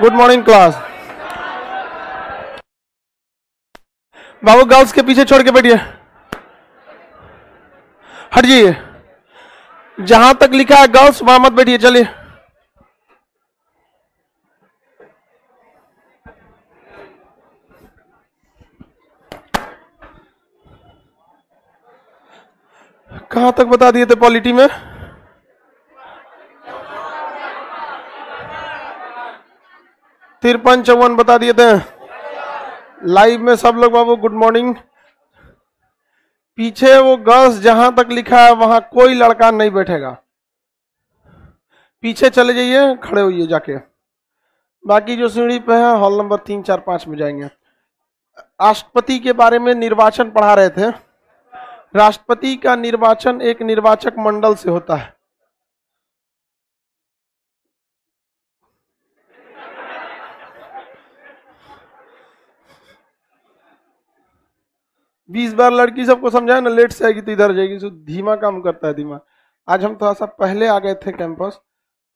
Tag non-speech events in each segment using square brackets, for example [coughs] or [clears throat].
Good morning class बाबू girls के पीछे छोड़ के बैठिए हट जाइए जहां तक लिखा है गर्ल्स वहां मत बैठिए चलिए कहां तक बता दिए थे पॉलिटी में तिरपन चौवन बता दिए थे लाइव में सब लोग बाबू गुड मॉर्निंग पीछे वो गर्ल्स जहां तक लिखा है वहां कोई लड़का नहीं बैठेगा पीछे चले जाइए खड़े होइए जाके बाकी जो सीढ़ी पे है हॉल नंबर तीन चार पांच में जाएंगे राष्ट्रपति के बारे में निर्वाचन पढ़ा रहे थे राष्ट्रपति का निर्वाचन एक निर्वाचक मंडल से होता है बीस बार लड़की सबको समझाए ना लेट से आएगी तो इधर जाएगी सो धीमा काम करता है धीमा आज हम थोड़ा सा पहले आ गए थे कैंपस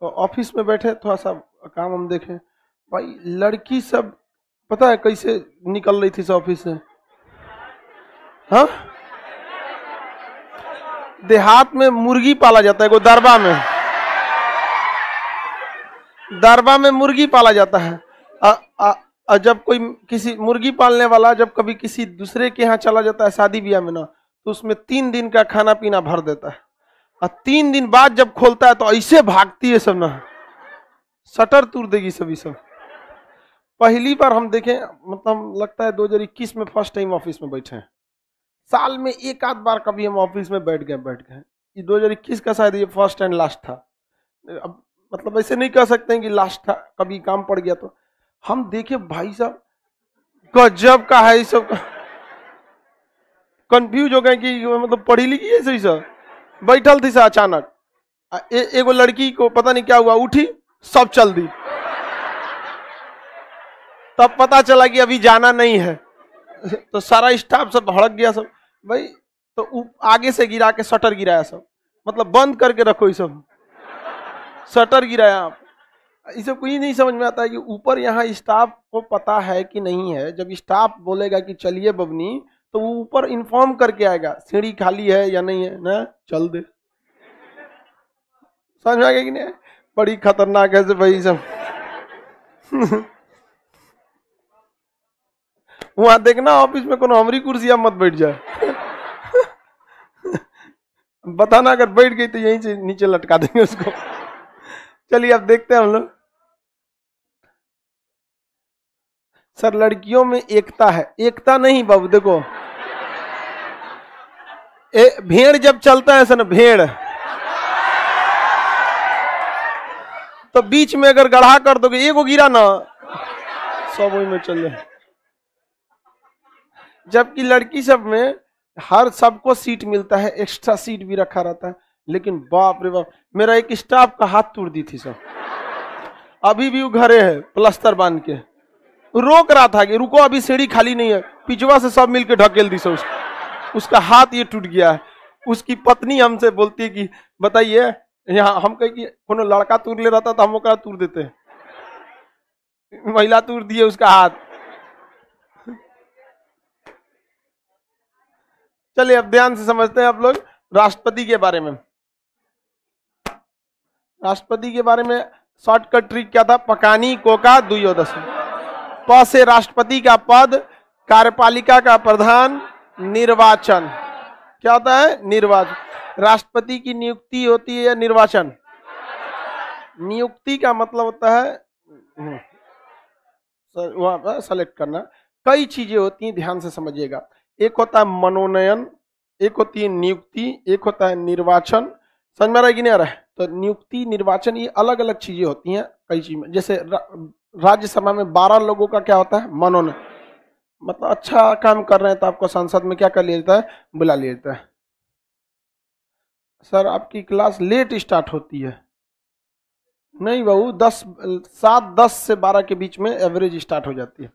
तो ऑफिस में बैठे थोड़ा सा काम हम देखें भाई लड़की सब पता है कैसे निकल रही थी ऑफिस से हाँ देहात में मुर्गी पाला जाता है को दरबा में दरबा में मुर्गी पाला जाता है आ, आ, और जब कोई किसी मुर्गी पालने वाला जब कभी किसी दूसरे के यहाँ चला जाता है शादी ब्याह में ना तो उसमें तीन दिन का खाना पीना भर देता है और तीन दिन बाद जब खोलता है तो ऐसे भागती है सब ना शटर तूर देगी सभी सब पहली बार हम देखें मतलब लगता है दो हजार इक्कीस में फर्स्ट टाइम ऑफिस में बैठे हैं साल में एक आध बार कभी हम ऑफिस में बैठ गए बैठ गए ये दो हजार इक्कीस का शायद ये फर्स्ट एंड लास्ट था अब मतलब ऐसे नहीं कह सकते हैं कि लास्ट था कभी काम पड़ गया तो हम देखे भाई साहब गजब का है सब कंफ्यूज हो गए कि मतलब पढ़ी लिखी है सही सर बैठल थी सर अचानक ए, एगो लड़की को पता नहीं क्या हुआ उठी सब चल दी तब पता चला कि अभी जाना नहीं है तो सारा स्टाफ सब भड़क गया सब भाई तो आगे से गिरा के शटर गिराया सब मतलब बंद करके रखो ये सब शटर गिराया आप इसे कुछ नहीं समझ में आता है कि ऊपर यहाँ स्टाफ को पता है कि नहीं है जब स्टाफ बोलेगा कि चलिए बबनी तो वो ऊपर इन्फॉर्म करके आएगा सीढ़ी खाली है या नहीं है ना चल दे समझ में आ गया कि नहीं बड़ी खतरनाक है भाई सब वहां देखना ऑफिस में कोई अमरी कुर्सी मत बैठ जाए बताना अगर बैठ गई तो यहीं से नीचे लटका देंगे उसको चलिए अब देखते हैं हम लोग सर लड़कियों में एकता है एकता नहीं बाबू देखो ए, भेड़ जब चलता है सर भेड़ तो बीच में अगर गढ़ा कर दोगे एगो गिरा ना सब वही में चल जाए जबकि लड़की सब में हर सबको सीट मिलता है एक्स्ट्रा सीट भी रखा रहता है लेकिन बाप रे बाप मेरा एक स्टाफ का हाथ तोड़ दी थी सब अभी भी वो घरे है प्लस्तर बांध के रोक रहा था कि रुको अभी सीढ़ी खाली नहीं है पिछवा से सब मिलके ढकेल दी से उसको उसका हाथ ये टूट गया है उसकी पत्नी हमसे बोलती है कि बताइए यहाँ हम कहे कि कोनो लड़का तूर ले रहता तो हम ओकरा तूर देते महिला तूर दिए उसका हाथ चलिए अब ध्यान से समझते हैं आप लोग राष्ट्रपति के बारे में राष्ट्रपति के बारे में शॉर्टकट ट्रिक क्या था पकानी कोका दुई दशमी प से राष्ट्रपति का पद कार्यपालिका का प्रधान निर्वाचन क्या होता है निर्वाचन राष्ट्रपति की नियुक्ति होती है या निर्वाचन नियुक्ति का मतलब होता है हम्म, वहां पर सेलेक्ट करना कई चीजें होती हैं ध्यान से समझिएगा एक होता है मनोनयन एक होती है नियुक्ति एक होता है निर्वाचन समझ में आ रहा है कि नहीं आ रहा है तो नियुक्ति निर्वाचन ये अलग अलग चीजें होती हैं कई चीज में जैसे राज्यसभा में बारह लोगों का क्या होता है मनोनयन मतलब अच्छा काम कर रहे हैं तो आपको संसद में क्या कर लिया जाता है बुला लिया जाता है सर आपकी क्लास लेट स्टार्ट होती है नहीं बहू दस सात दस से बारह के बीच में एवरेज स्टार्ट हो जाती है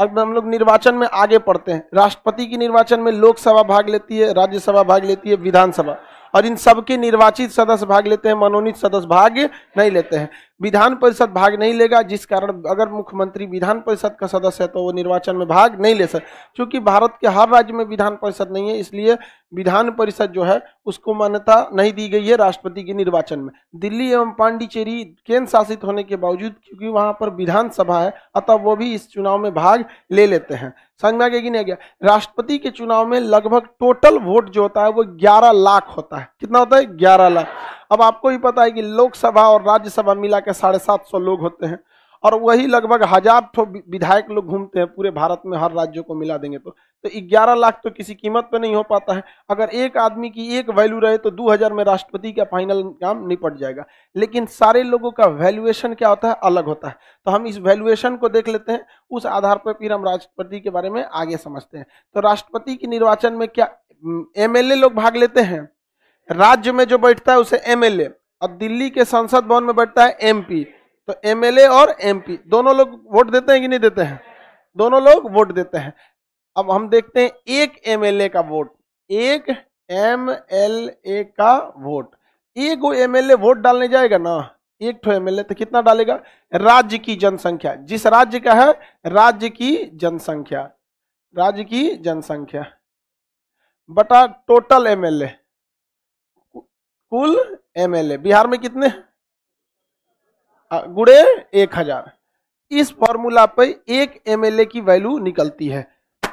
अब हम लोग निर्वाचन में आगे पढ़ते हैं राष्ट्रपति की निर्वाचन में लोकसभा भाग लेती है राज्यसभा भाग लेती है विधानसभा और इन सबके निर्वाचित सदस्य भाग लेते हैं मनोनीत सदस्य भाग नहीं लेते हैं विधान परिषद भाग नहीं लेगा जिस कारण अगर मुख्यमंत्री विधान परिषद का सदस्य है तो वो निर्वाचन में भाग नहीं ले सकते क्योंकि भारत के हर राज्य में विधान परिषद नहीं है इसलिए विधान परिषद जो है उसको मान्यता नहीं दी गई है राष्ट्रपति के निर्वाचन में दिल्ली एवं पांडिचेरी केंद्र शासित होने के बावजूद क्योंकि वहाँ पर विधानसभा है अतः वो भी इस चुनाव में भाग ले लेते हैं समझ में आ गया कि नहीं आ गया राष्ट्रपति के चुनाव में लगभग टोटल वोट जो होता है वो ग्यारह लाख होता है कितना होता है ग्यारह लाख अब आपको भी पता है कि लोकसभा और राज्यसभा मिला के साढ़े सात सौ लोग होते हैं और वही लगभग हजार ठो विधायक लोग घूमते हैं पूरे भारत में हर राज्यों को मिला देंगे तो तो 11 लाख तो किसी कीमत पे नहीं हो पाता है अगर एक आदमी की एक वैल्यू रहे तो 2000 में राष्ट्रपति का फाइनल काम निपट जाएगा लेकिन सारे लोगों का वैल्यूएशन क्या होता है अलग होता है तो हम इस वैल्यूएशन को देख लेते हैं उस आधार पर फिर हम राष्ट्रपति के बारे में आगे समझते हैं तो राष्ट्रपति के निर्वाचन में क्या एमएलए लोग भाग लेते हैं राज्य में जो बैठता है उसे एमएलए और दिल्ली के संसद भवन में बैठता है एमपी तो एमएलए और एमपी दोनों लोग वोट देते हैं कि नहीं देते हैं दोनों लोग वोट देते हैं अब हम देखते हैं एक एमएलए का वोट एक एमएलए का वोट एक वो एमएलए वोट डालने जाएगा ना एक ठो एमएलए तो कितना डालेगा राज्य की जनसंख्या जिस राज्य का है राज्य की जनसंख्या राज्य की जनसंख्या बटा टोटल एमएलए कुल एमएलए बिहार में कितने गुड़े एक हजार इस फॉर्मूला पे एक एमएलए की वैल्यू निकलती है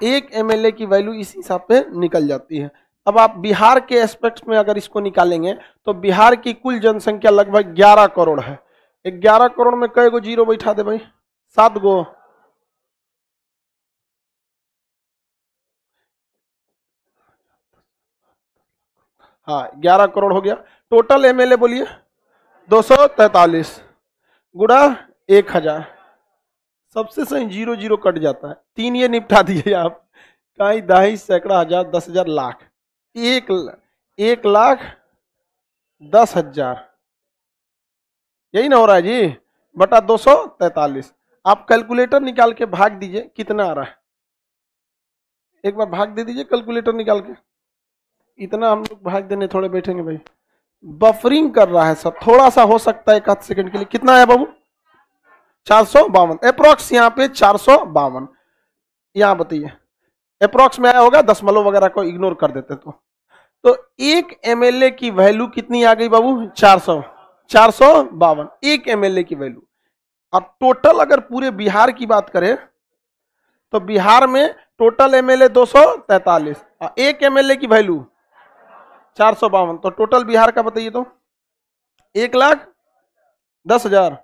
एक एमएलए की वैल्यू इस हिसाब पे निकल जाती है अब आप बिहार के एस्पेक्ट में अगर इसको निकालेंगे तो बिहार की कुल जनसंख्या लगभग 11 करोड़ है 11 करोड़ में कई गो जीरो बैठा दे भाई सात गो हाँ ग्यारह करोड़ हो गया टोटल एम बोलिए दो सौ तैतालीस गुड़ा एक हजार सबसे सही जीरो जीरो कट जाता है तीन ये निपटा दिए आप कहीं दही सैकड़ा हजार दस हजार लाख एक एक लाख दस हजार यही ना हो रहा है जी बटा दो सौ तैतालीस आप कैलकुलेटर निकाल के भाग दीजिए कितना आ रहा है एक बार भाग दे दीजिए कैलकुलेटर निकाल के इतना हम लोग भाग देने थोड़े बैठेंगे भाई बफरिंग कर रहा है सर थोड़ा सा हो सकता है एक आध सेकंड के लिए कितना है बाबू चार सौ बावन अप्रोक्स यहाँ पे चार सौ बावन यहाँ बताइए अप्रोक्स में आया होगा दसमलव वगैरह को इग्नोर कर देते तो तो एक एमएलए की वैल्यू कितनी आ गई बाबू चार सौ चार सौ बावन एक एम की वैल्यू और टोटल अगर पूरे बिहार की बात करें तो बिहार में टोटल एमएलए दो सौ तैतालीस एक एमएलए की वैल्यू चार सौ बावन तो टोटल बिहार का बताइए तो एक लाख दस हजार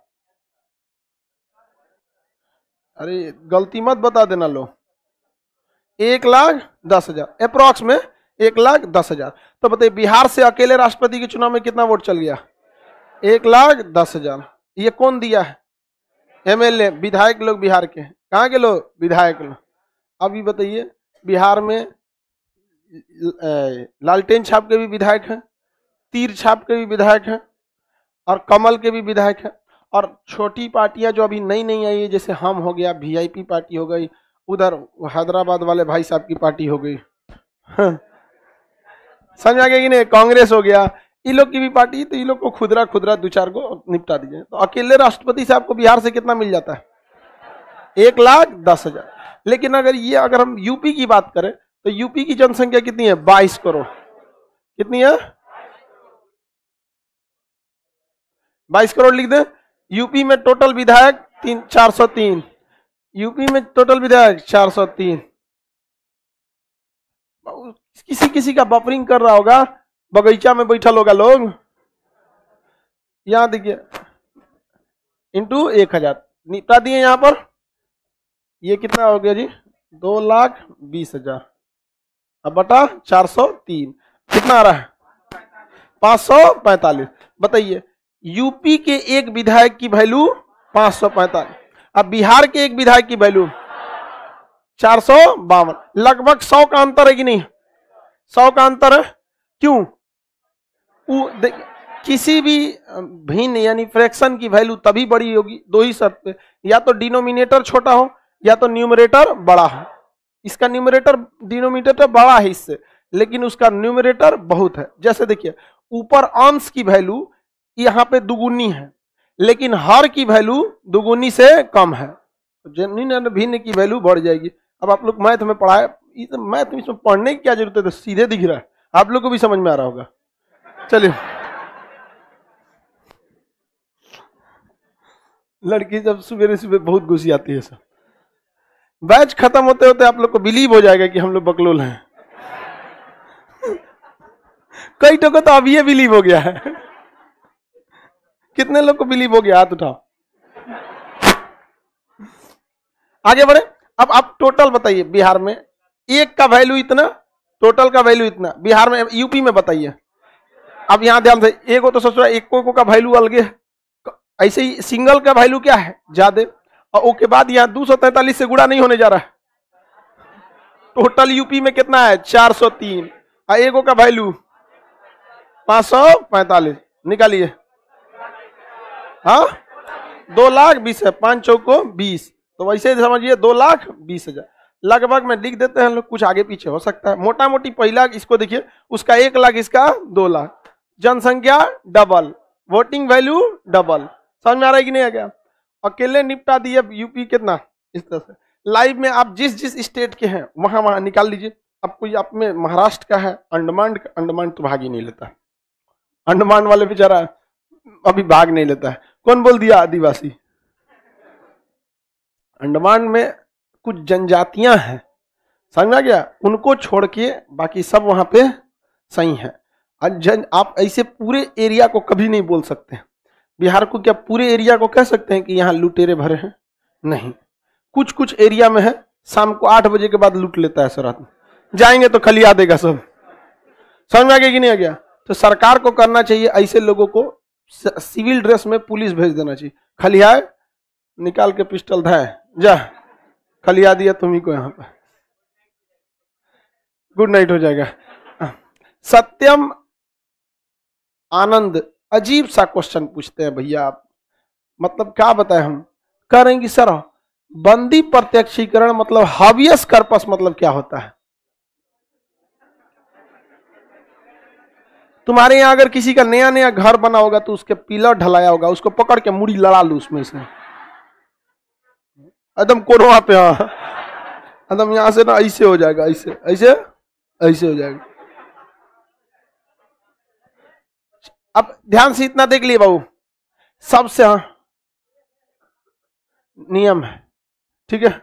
अरे गलती मत बता देना लो एक लाख दस हजार अप्रोक्स में एक लाख दस हजार तो बताइए बिहार से अकेले राष्ट्रपति के चुनाव में कितना वोट चल गया एक लाख दस हजार ये कौन दिया है एमएलए विधायक लोग बिहार के कहाँ के लोग विधायक लोग अभी बताइए बिहार में लालटेन छाप के भी विधायक हैं तीर छाप के भी विधायक हैं और कमल के भी विधायक हैं और छोटी पार्टियां जो अभी नई नई आई है जैसे हम हो गया वीआईपी पार्टी हो गई उधर हैदराबाद वाले भाई साहब की पार्टी हो गई हाँ। समझ आ गया कि नहीं कांग्रेस हो गया इन लोग की भी पार्टी तो इन लोग को खुदरा खुदरा दो चार को निपटा दीजिए तो अकेले राष्ट्रपति साहब को बिहार से कितना मिल जाता है एक लाख दस हजार लेकिन अगर ये अगर हम यूपी की बात करें तो यूपी की जनसंख्या कितनी है बाईस करोड़ कितनी है बाईस करोड़ लिख दे यूपी में टोटल विधायक तीन चार सौ तीन यूपी में टोटल विधायक चार सौ तीन किसी किसी का बफरिंग कर रहा होगा बगीचा में बैठा होगा लोग यहां देखिए इंटू एक हजार निपटा दिए यहां पर ये कितना हो गया जी दो लाख बीस हजार अब बटा चार सौ तीन कितना आ रहा है पांच सौ पैतालीस बताइए यूपी के एक विधायक की वैल्यू पांच सौ पैतालीस अब बिहार के एक विधायक की वैल्यू चार सौ बावन लगभग सौ का अंतर है कि नहीं सौ का अंतर है क्यों किसी भी भिन्न यानी फ्रैक्शन की वैल्यू तभी बड़ी होगी दो ही शर्त या तो डिनोमिनेटर छोटा हो या तो न्यूमरेटर बड़ा हो इसका न्यूमरेटर डिनोमीटर तो बड़ा है इससे लेकिन उसका न्यूमरेटर बहुत है जैसे देखिए ऊपर अंश की वैल्यू यहाँ पे दुगुनी है लेकिन हर की वैल्यू दुगुनी से कम है भिन्न की वैल्यू बढ़ जाएगी अब आप लोग मैथ में पढ़ाए मैथ तो में इसमें पढ़ने की क्या जरूरत है तो सीधे दिख रहा है आप लोग को भी समझ में आ रहा होगा चलिए लड़की जब सुबह सुबह बहुत गुस्सी आती है सर बैच खत्म होते होते आप लोग को बिलीव हो जाएगा कि हम लोग बकलोल हैं कई टोको को तो अब ये बिलीव हो गया है कितने लोग को बिलीव हो गया हाथ उठाओ आगे बढ़े अब आप टोटल बताइए बिहार में एक का वैल्यू इतना टोटल का वैल्यू इतना बिहार में यूपी में बताइए अब यहां ध्यान से एक हो तो सोच रहा है एक को का वैल्यू अलग है ऐसे ही सिंगल का वैल्यू क्या है ज्यादा और उसके बाद यहाँ दो से गुड़ा नहीं होने जा रहा है टोटल यूपी में कितना है 403 तीन एगो का वैल्यू पांच सौ पैतालीस निकालिए हाँ दो लाख बीस है सौ को बीस तो वैसे समझिए दो लाख बीस हजार लगभग में लिख देते हैं लोग कुछ आगे पीछे हो सकता है मोटा मोटी पहला इसको देखिए उसका एक लाख इसका दो लाख जनसंख्या डबल वोटिंग वैल्यू डबल समझ में आ रहा है कि नहीं आ गया अकेले निपटा दिए यूपी कितना इस तरह से लाइव में आप जिस जिस स्टेट के हैं वहां वहां निकाल लीजिए अब कोई आप में महाराष्ट्र का है अंडमान अंडमान तो भाग ही नहीं लेता अंडमान वाले बेचारा अभी भाग नहीं लेता है कौन बोल दिया आदिवासी अंडमान में कुछ जनजातियां हैं समझा गया उनको छोड़ के बाकी सब वहां पे सही है आप ऐसे पूरे एरिया को कभी नहीं बोल सकते बिहार को क्या पूरे एरिया को कह सकते हैं कि यहाँ लुटेरे भरे हैं नहीं कुछ कुछ एरिया में है शाम को आठ बजे के बाद लूट लेता है सरहद जाएंगे तो खलिया देगा सब समझ में आ गया कि नहीं आ गया तो सरकार को करना चाहिए ऐसे लोगों को सिविल ड्रेस में पुलिस भेज देना चाहिए खलिया निकाल के पिस्टल धाए जा खलिया दिया तुम्ही को यहाँ पर गुड नाइट हो जाएगा हाँ। सत्यम आनंद अजीब सा क्वेश्चन पूछते हैं भैया आप मतलब क्या बताएं हम करेंगे सर बंदी प्रत्यक्षीकरण मतलब हावियस कर्पस मतलब क्या होता है तुम्हारे यहां अगर किसी का नया नया घर बना होगा तो उसके पिलर ढलाया होगा उसको पकड़ के मुड़ी लड़ा लू उसमें इसने एकदम कोरोना पे हाँ। एकदम यहां से ना ऐसे हो जाएगा ऐसे ऐसे ऐसे हो जाएगा अब ध्यान से इतना देख लिए बाबू सबसे हाँ नियम है ठीक है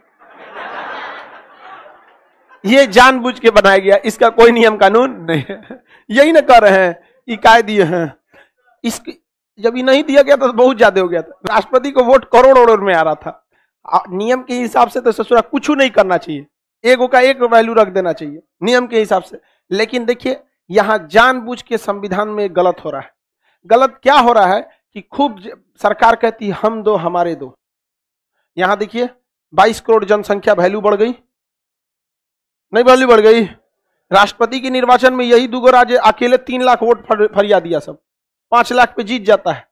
ये जानबूझ के बनाया गया इसका कोई नियम कानून नहीं है यही ना कह रहे हैं इकाय दिए हैं इसकी जब ये नहीं दिया गया था तो बहुत ज्यादा हो गया था राष्ट्रपति को वोट करोड़ करोड़ में आ रहा था नियम के हिसाब से तो ससुरा कुछ नहीं करना चाहिए एक का एक वैल्यू रख देना चाहिए नियम के हिसाब से लेकिन देखिए यहां जानबूझ के संविधान में गलत हो रहा है गलत क्या हो रहा है कि खूब सरकार कहती हम दो हमारे दो यहां देखिए 22 करोड़ जनसंख्या वैल्यू बढ़ गई नहीं वैल्यू बढ़ गई राष्ट्रपति के निर्वाचन में यही दुगो राज्य अकेले तीन लाख वोट फरिया दिया सब पांच लाख पे जीत जाता है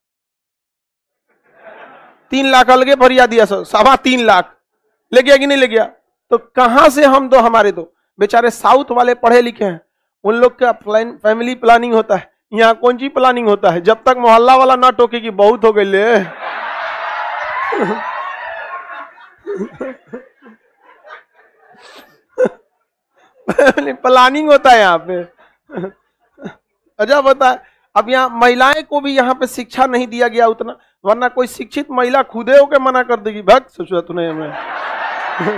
तीन लाख अलगे फरिया दिया सब सवा तीन लाख ले गया कि नहीं ले गया तो कहां से हम दो हमारे दो बेचारे साउथ वाले पढ़े लिखे हैं उन लोग का प्लान फैमिली प्लानिंग होता है यहाँ कौन सी प्लानिंग होता है जब तक मोहल्ला वाला ना टोके की बहुत हो गई प्लानिंग होता है यहाँ पे अजब अच्छा, होता है अब यहाँ महिलाएं को भी यहाँ पे शिक्षा नहीं दिया गया उतना वरना कोई शिक्षित महिला खुदे होके मना कर देगी भक्त सोचा नहीं मैं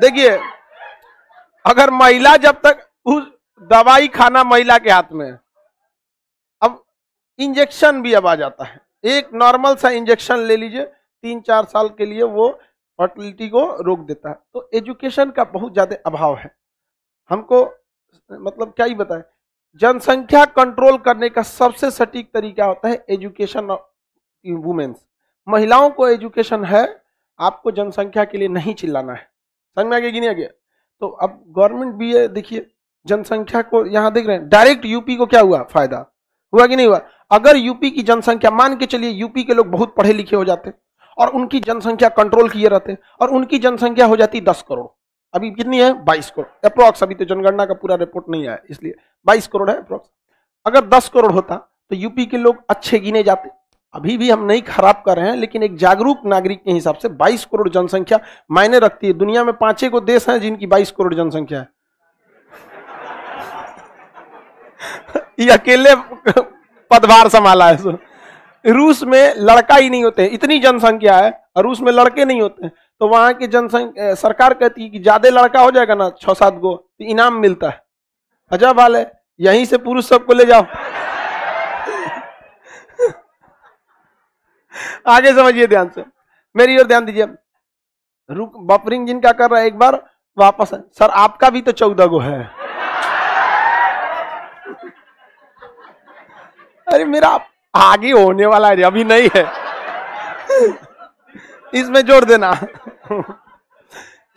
देखिए अगर महिला जब तक दवाई खाना महिला के हाथ में अब इंजेक्शन भी अब आ जाता है एक नॉर्मल सा इंजेक्शन ले लीजिए तीन चार साल के लिए वो फर्टिलिटी को रोक देता है तो एजुकेशन का बहुत ज़्यादा अभाव है हमको मतलब क्या ही बताएं जनसंख्या कंट्रोल करने का सबसे सटीक तरीका होता है एजुकेशन वुमेन्स महिलाओं को एजुकेशन है आपको जनसंख्या के लिए नहीं चिल्लाना है समझ में आगे गिनिया गया तो अब गवर्नमेंट भी है देखिए जनसंख्या को यहां देख रहे हैं डायरेक्ट यूपी को क्या हुआ फायदा हुआ कि नहीं हुआ अगर यूपी की जनसंख्या मान के चलिए यूपी के लोग बहुत पढ़े लिखे हो जाते और उनकी जनसंख्या कंट्रोल किए रहते और उनकी जनसंख्या हो जाती दस करोड़ अभी कितनी है बाईस करोड़ अप्रोक्स अभी तो जनगणना का पूरा रिपोर्ट नहीं आया इसलिए बाईस करोड़ है अप्रोक्स अगर दस करोड़ होता तो यूपी के लोग अच्छे गिने जाते अभी भी हम नहीं खराब कर रहे हैं लेकिन एक जागरूक नागरिक के हिसाब से 22 करोड़ जनसंख्या मायने रखती है दुनिया में पांचे को देश हैं जिनकी 22 करोड़ जनसंख्या है ये अकेले पदभार संभाला है रूस में लड़का ही नहीं होते इतनी जनसंख्या है और रूस में लड़के नहीं होते तो वहां की जनसंख्या सरकार कहती है कि ज्यादा लड़का हो जाएगा ना छह सात गो तो इनाम मिलता है अजब हाल है यहीं से पुरुष सबको ले जाओ [laughs] आगे समझिए ध्यान से मेरी ओर ध्यान दीजिए रुक बफरिंग जिनका कर रहा है एक बार वापस है सर आपका भी तो चौदह गो है अरे मेरा आगे होने वाला है अभी नहीं है इसमें जोड़ देना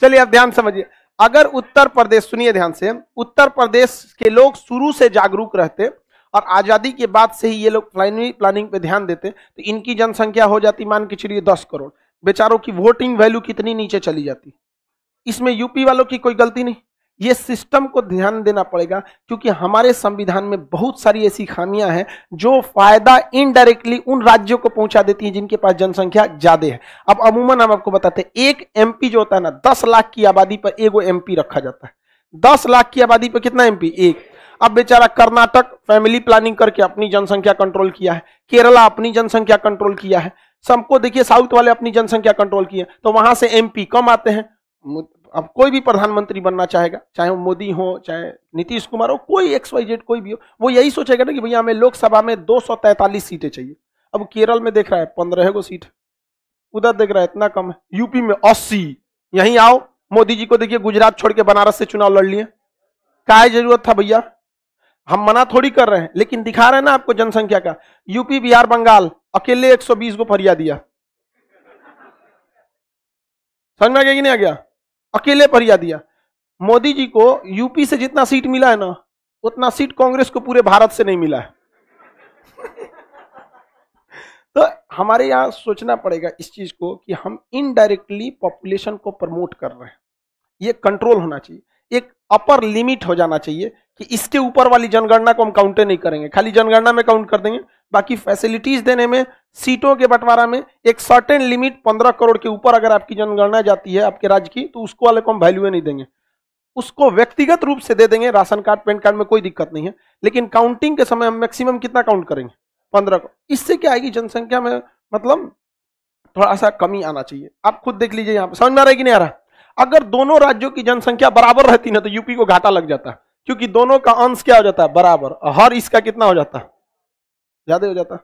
चलिए अब ध्यान समझिए अगर उत्तर प्रदेश सुनिए ध्यान से उत्तर प्रदेश के लोग शुरू से जागरूक रहते और आजादी के बाद से ही ये लोग प्लानिंग प्लानिंग पे ध्यान देते तो इनकी जनसंख्या हो जाती मान के चलिए दस करोड़ बेचारों की वोटिंग वैल्यू कितनी नीचे चली जाती इसमें यूपी वालों की कोई गलती नहीं ये सिस्टम को ध्यान देना पड़ेगा क्योंकि हमारे संविधान में बहुत सारी ऐसी खामियां हैं जो फायदा इनडायरेक्टली उन राज्यों को पहुंचा देती हैं जिनके पास जनसंख्या ज्यादा है अब अमूमन हम आपको बताते हैं एक एमपी जो होता है ना दस लाख की आबादी पर एगो एमपी रखा जाता है दस लाख की आबादी पर कितना एमपी एक अब बेचारा कर्नाटक फैमिली प्लानिंग करके अपनी जनसंख्या कंट्रोल किया है केरला अपनी जनसंख्या कंट्रोल किया है सबको देखिए साउथ वाले अपनी जनसंख्या कंट्रोल किया तो वहां से एमपी कम आते हैं अब कोई भी प्रधानमंत्री बनना चाहेगा चाहे वो मोदी हो चाहे नीतीश कुमार हो कोई एक्स वाई जेड कोई भी हो वो यही सोचेगा ना कि भैया हमें लोकसभा में 243 सीटें चाहिए अब केरल में देख रहा है पंद्रह गो सीट उधर देख रहा है इतना कम है यूपी में अस्सी यहीं आओ मोदी जी को देखिए गुजरात छोड़ के बनारस से चुनाव लड़ लिए का जरूरत था भैया हम मना थोड़ी कर रहे हैं लेकिन दिखा रहे हैं ना आपको जनसंख्या का यूपी बिहार बंगाल अकेले 120 को फरिया दिया समझ में आ गया कि नहीं आ गया अकेले पर दिया मोदी जी को यूपी से जितना सीट मिला है ना उतना सीट कांग्रेस को पूरे भारत से नहीं मिला है तो हमारे यहाँ सोचना पड़ेगा इस चीज को कि हम इनडायरेक्टली पॉपुलेशन को प्रमोट कर रहे हैं ये कंट्रोल होना चाहिए एक अपर लिमिट हो जाना चाहिए कि इसके ऊपर वाली जनगणना को हम काउंटे नहीं करेंगे खाली जनगणना में काउंट कर देंगे बाकी फैसिलिटीज देने में सीटों के बंटवारा में एक सर्टेन लिमिट पंद्रह करोड़ के ऊपर अगर आपकी जनगणना जाती है आपके राज्य की तो उसको वाले को हम वैल्यू नहीं देंगे उसको व्यक्तिगत रूप से दे देंगे राशन कार्ड पैन कार्ड में कोई दिक्कत नहीं है लेकिन काउंटिंग के समय हम मैक्सिमम कितना काउंट करेंगे पंद्रह को इससे क्या आएगी जनसंख्या में मतलब थोड़ा सा कमी आना चाहिए आप खुद देख लीजिए यहाँ पर समझ में आ रहा है कि नहीं आ रहा अगर दोनों राज्यों की जनसंख्या बराबर रहती ना तो यूपी को घाटा लग जाता क्योंकि दोनों का अंश क्या हो जाता है बराबर हर इसका कितना हो जाता ज्यादा हो जाता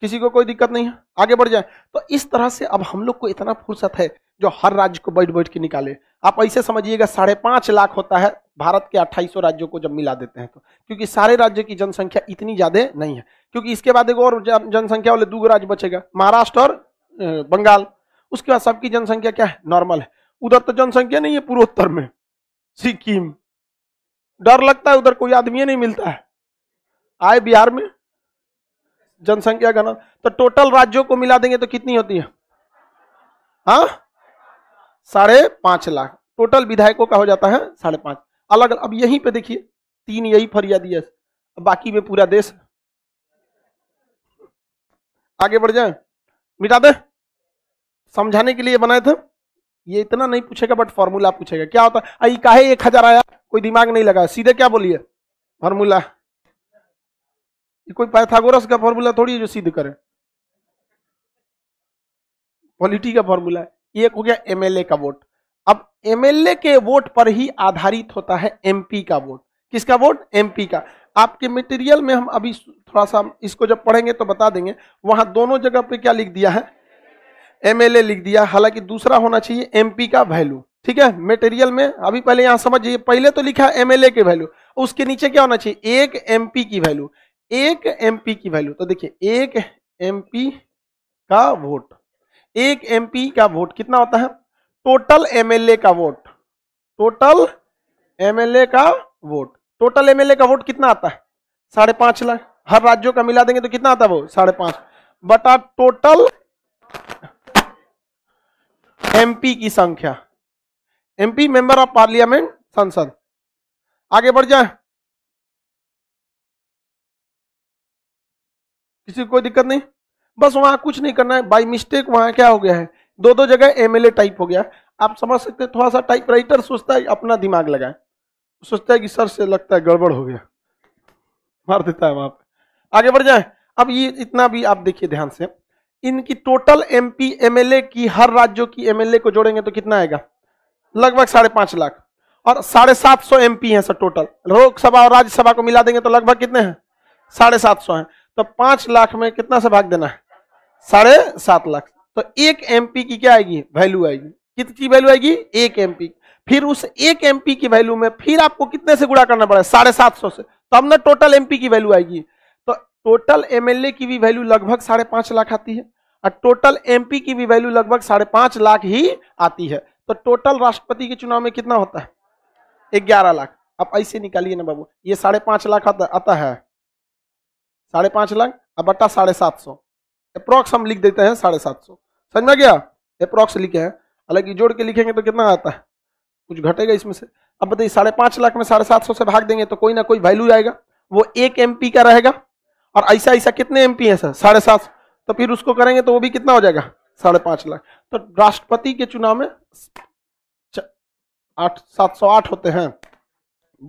किसी को कोई दिक्कत नहीं है आगे बढ़ जाए तो इस तरह से अब हम लोग को इतना फुर्सत है जो हर राज्य को बैठ बैठ के निकाले आप ऐसे समझिएगा साढ़े पांच लाख होता है भारत के अट्ठाईसों राज्यों को जब मिला देते हैं तो क्योंकि सारे राज्य की जनसंख्या इतनी ज्यादा नहीं है क्योंकि इसके बाद एक और जनसंख्या वाले दो राज्य बचेगा महाराष्ट्र और बंगाल उसके बाद सबकी जनसंख्या क्या है नॉर्मल है उधर तो जनसंख्या नहीं है पूर्वोत्तर में सिक्किम डर लगता है उधर कोई आदमी नहीं मिलता है आए बिहार में जनसंख्या गणना तो टोटल राज्यों को मिला देंगे तो कितनी होती है हाँ साढ़े पांच लाख टोटल विधायकों का हो जाता है साढ़े पांच अलग अब यहीं पे देखिए तीन यही फरिया दिया बाकी में पूरा देश आगे बढ़ जाए मिटा दे समझाने के लिए बनाए थे ये इतना नहीं पूछेगा बट फॉर्मूला पूछेगा क्या होता है काहे एक हजार आया कोई दिमाग नहीं लगा सीधे क्या बोलिए फॉर्मूला कोई पैथागोरस का फॉर्मूला थोड़ी है जो सिद्ध करे पॉलिटी का फॉर्मूला है एक हो गया एमएलए का वोट अब एमएलए के वोट पर ही आधारित होता है एमपी का वोट किसका वोट एमपी का आपके मटेरियल में हम अभी थोड़ा सा इसको जब पढ़ेंगे तो बता देंगे वहां दोनों जगह पे क्या लिख दिया है एमएलए लिख दिया हालांकि दूसरा होना चाहिए एमपी का वैल्यू ठीक है मेटेरियल में अभी पहले यहां समझिए पहले तो लिखा एमएलए के वैल्यू उसके नीचे क्या होना चाहिए एक एमपी की वैल्यू एक एमपी की वैल्यू तो देखिए एक एमपी का वोट एक एमपी का वोट कितना होता है टोटल एमएलए का वोट टोटल एमएलए का वोट टोटल एमएलए का वोट कितना आता है साढ़े पांच लाख हर राज्यों का मिला देंगे तो कितना आता है वो साढ़े पांच बटा टोटल एमपी की संख्या एमपी मेंबर ऑफ पार्लियामेंट संसद आगे बढ़ जाए किसी कोई दिक्कत नहीं बस वहां कुछ नहीं करना है बाई मिस्टेक वहां क्या हो गया है दो दो जगह एमएलए टाइप हो गया आप समझ सकते थोड़ा सा टाइप राइटर सोचता है अपना दिमाग लगाए सोचता है कि सर से लगता है गड़बड़ हो गया मार देता है वहां पर आगे बढ़ जाए अब ये इतना भी आप देखिए ध्यान से इनकी टोटल एमपी एमएलए की हर राज्यों की एमएलए को जोड़ेंगे तो कितना आएगा लगभग साढ़े पांच लाख और साढ़े सात सौ एम है सर टोटल लोकसभा और राज्यसभा को मिला देंगे तो लगभग कितने हैं साढ़े सात सौ है तो पांच लाख में कितना से भाग देना है साढ़े सात लाख तो एक एमपी की क्या आएगी वैल्यू आएगी कितनी वैल्यू आएगी एक एमपी फिर उस एक एमपी की वैल्यू में फिर आपको कितने से गुणा करना पड़ेगा साढ़े सात सौ से तो हमने टोटल एमपी की वैल्यू आएगी तो टोटल एमएलए की भी वैल्यू लगभग साढ़े पांच लाख आती है और टोटल एमपी की भी वैल्यू लगभग साढ़े पांच लाख ही आती है तो टोटल राष्ट्रपति के चुनाव में कितना होता है ग्यारह लाख अब ऐसे निकालिए ना बाबू ये साढ़े पांच लाख आता, है साढ़े पांच लाख अब बट्टा साढ़े सात सौ अप्रोक्स हम लिख देते हैं साढ़े सात सौ समझ में गया अप्रोक्स लिखे हैं हालांकि जोड़ के लिखेंगे तो कितना आता है कुछ घटेगा इसमें से अब बताइए साढ़े पांच लाख में साढ़े सात सौ से भाग देंगे तो कोई ना कोई वैल्यू आएगा वो एक एमपी का रहेगा और ऐसा ऐसा कितने एमपी है सर साढ़े सात तो फिर उसको करेंगे तो वो भी कितना हो जाएगा साढ़े पांच लाख तो राष्ट्रपति के चुनाव में आठ सात सौ आठ होते हैं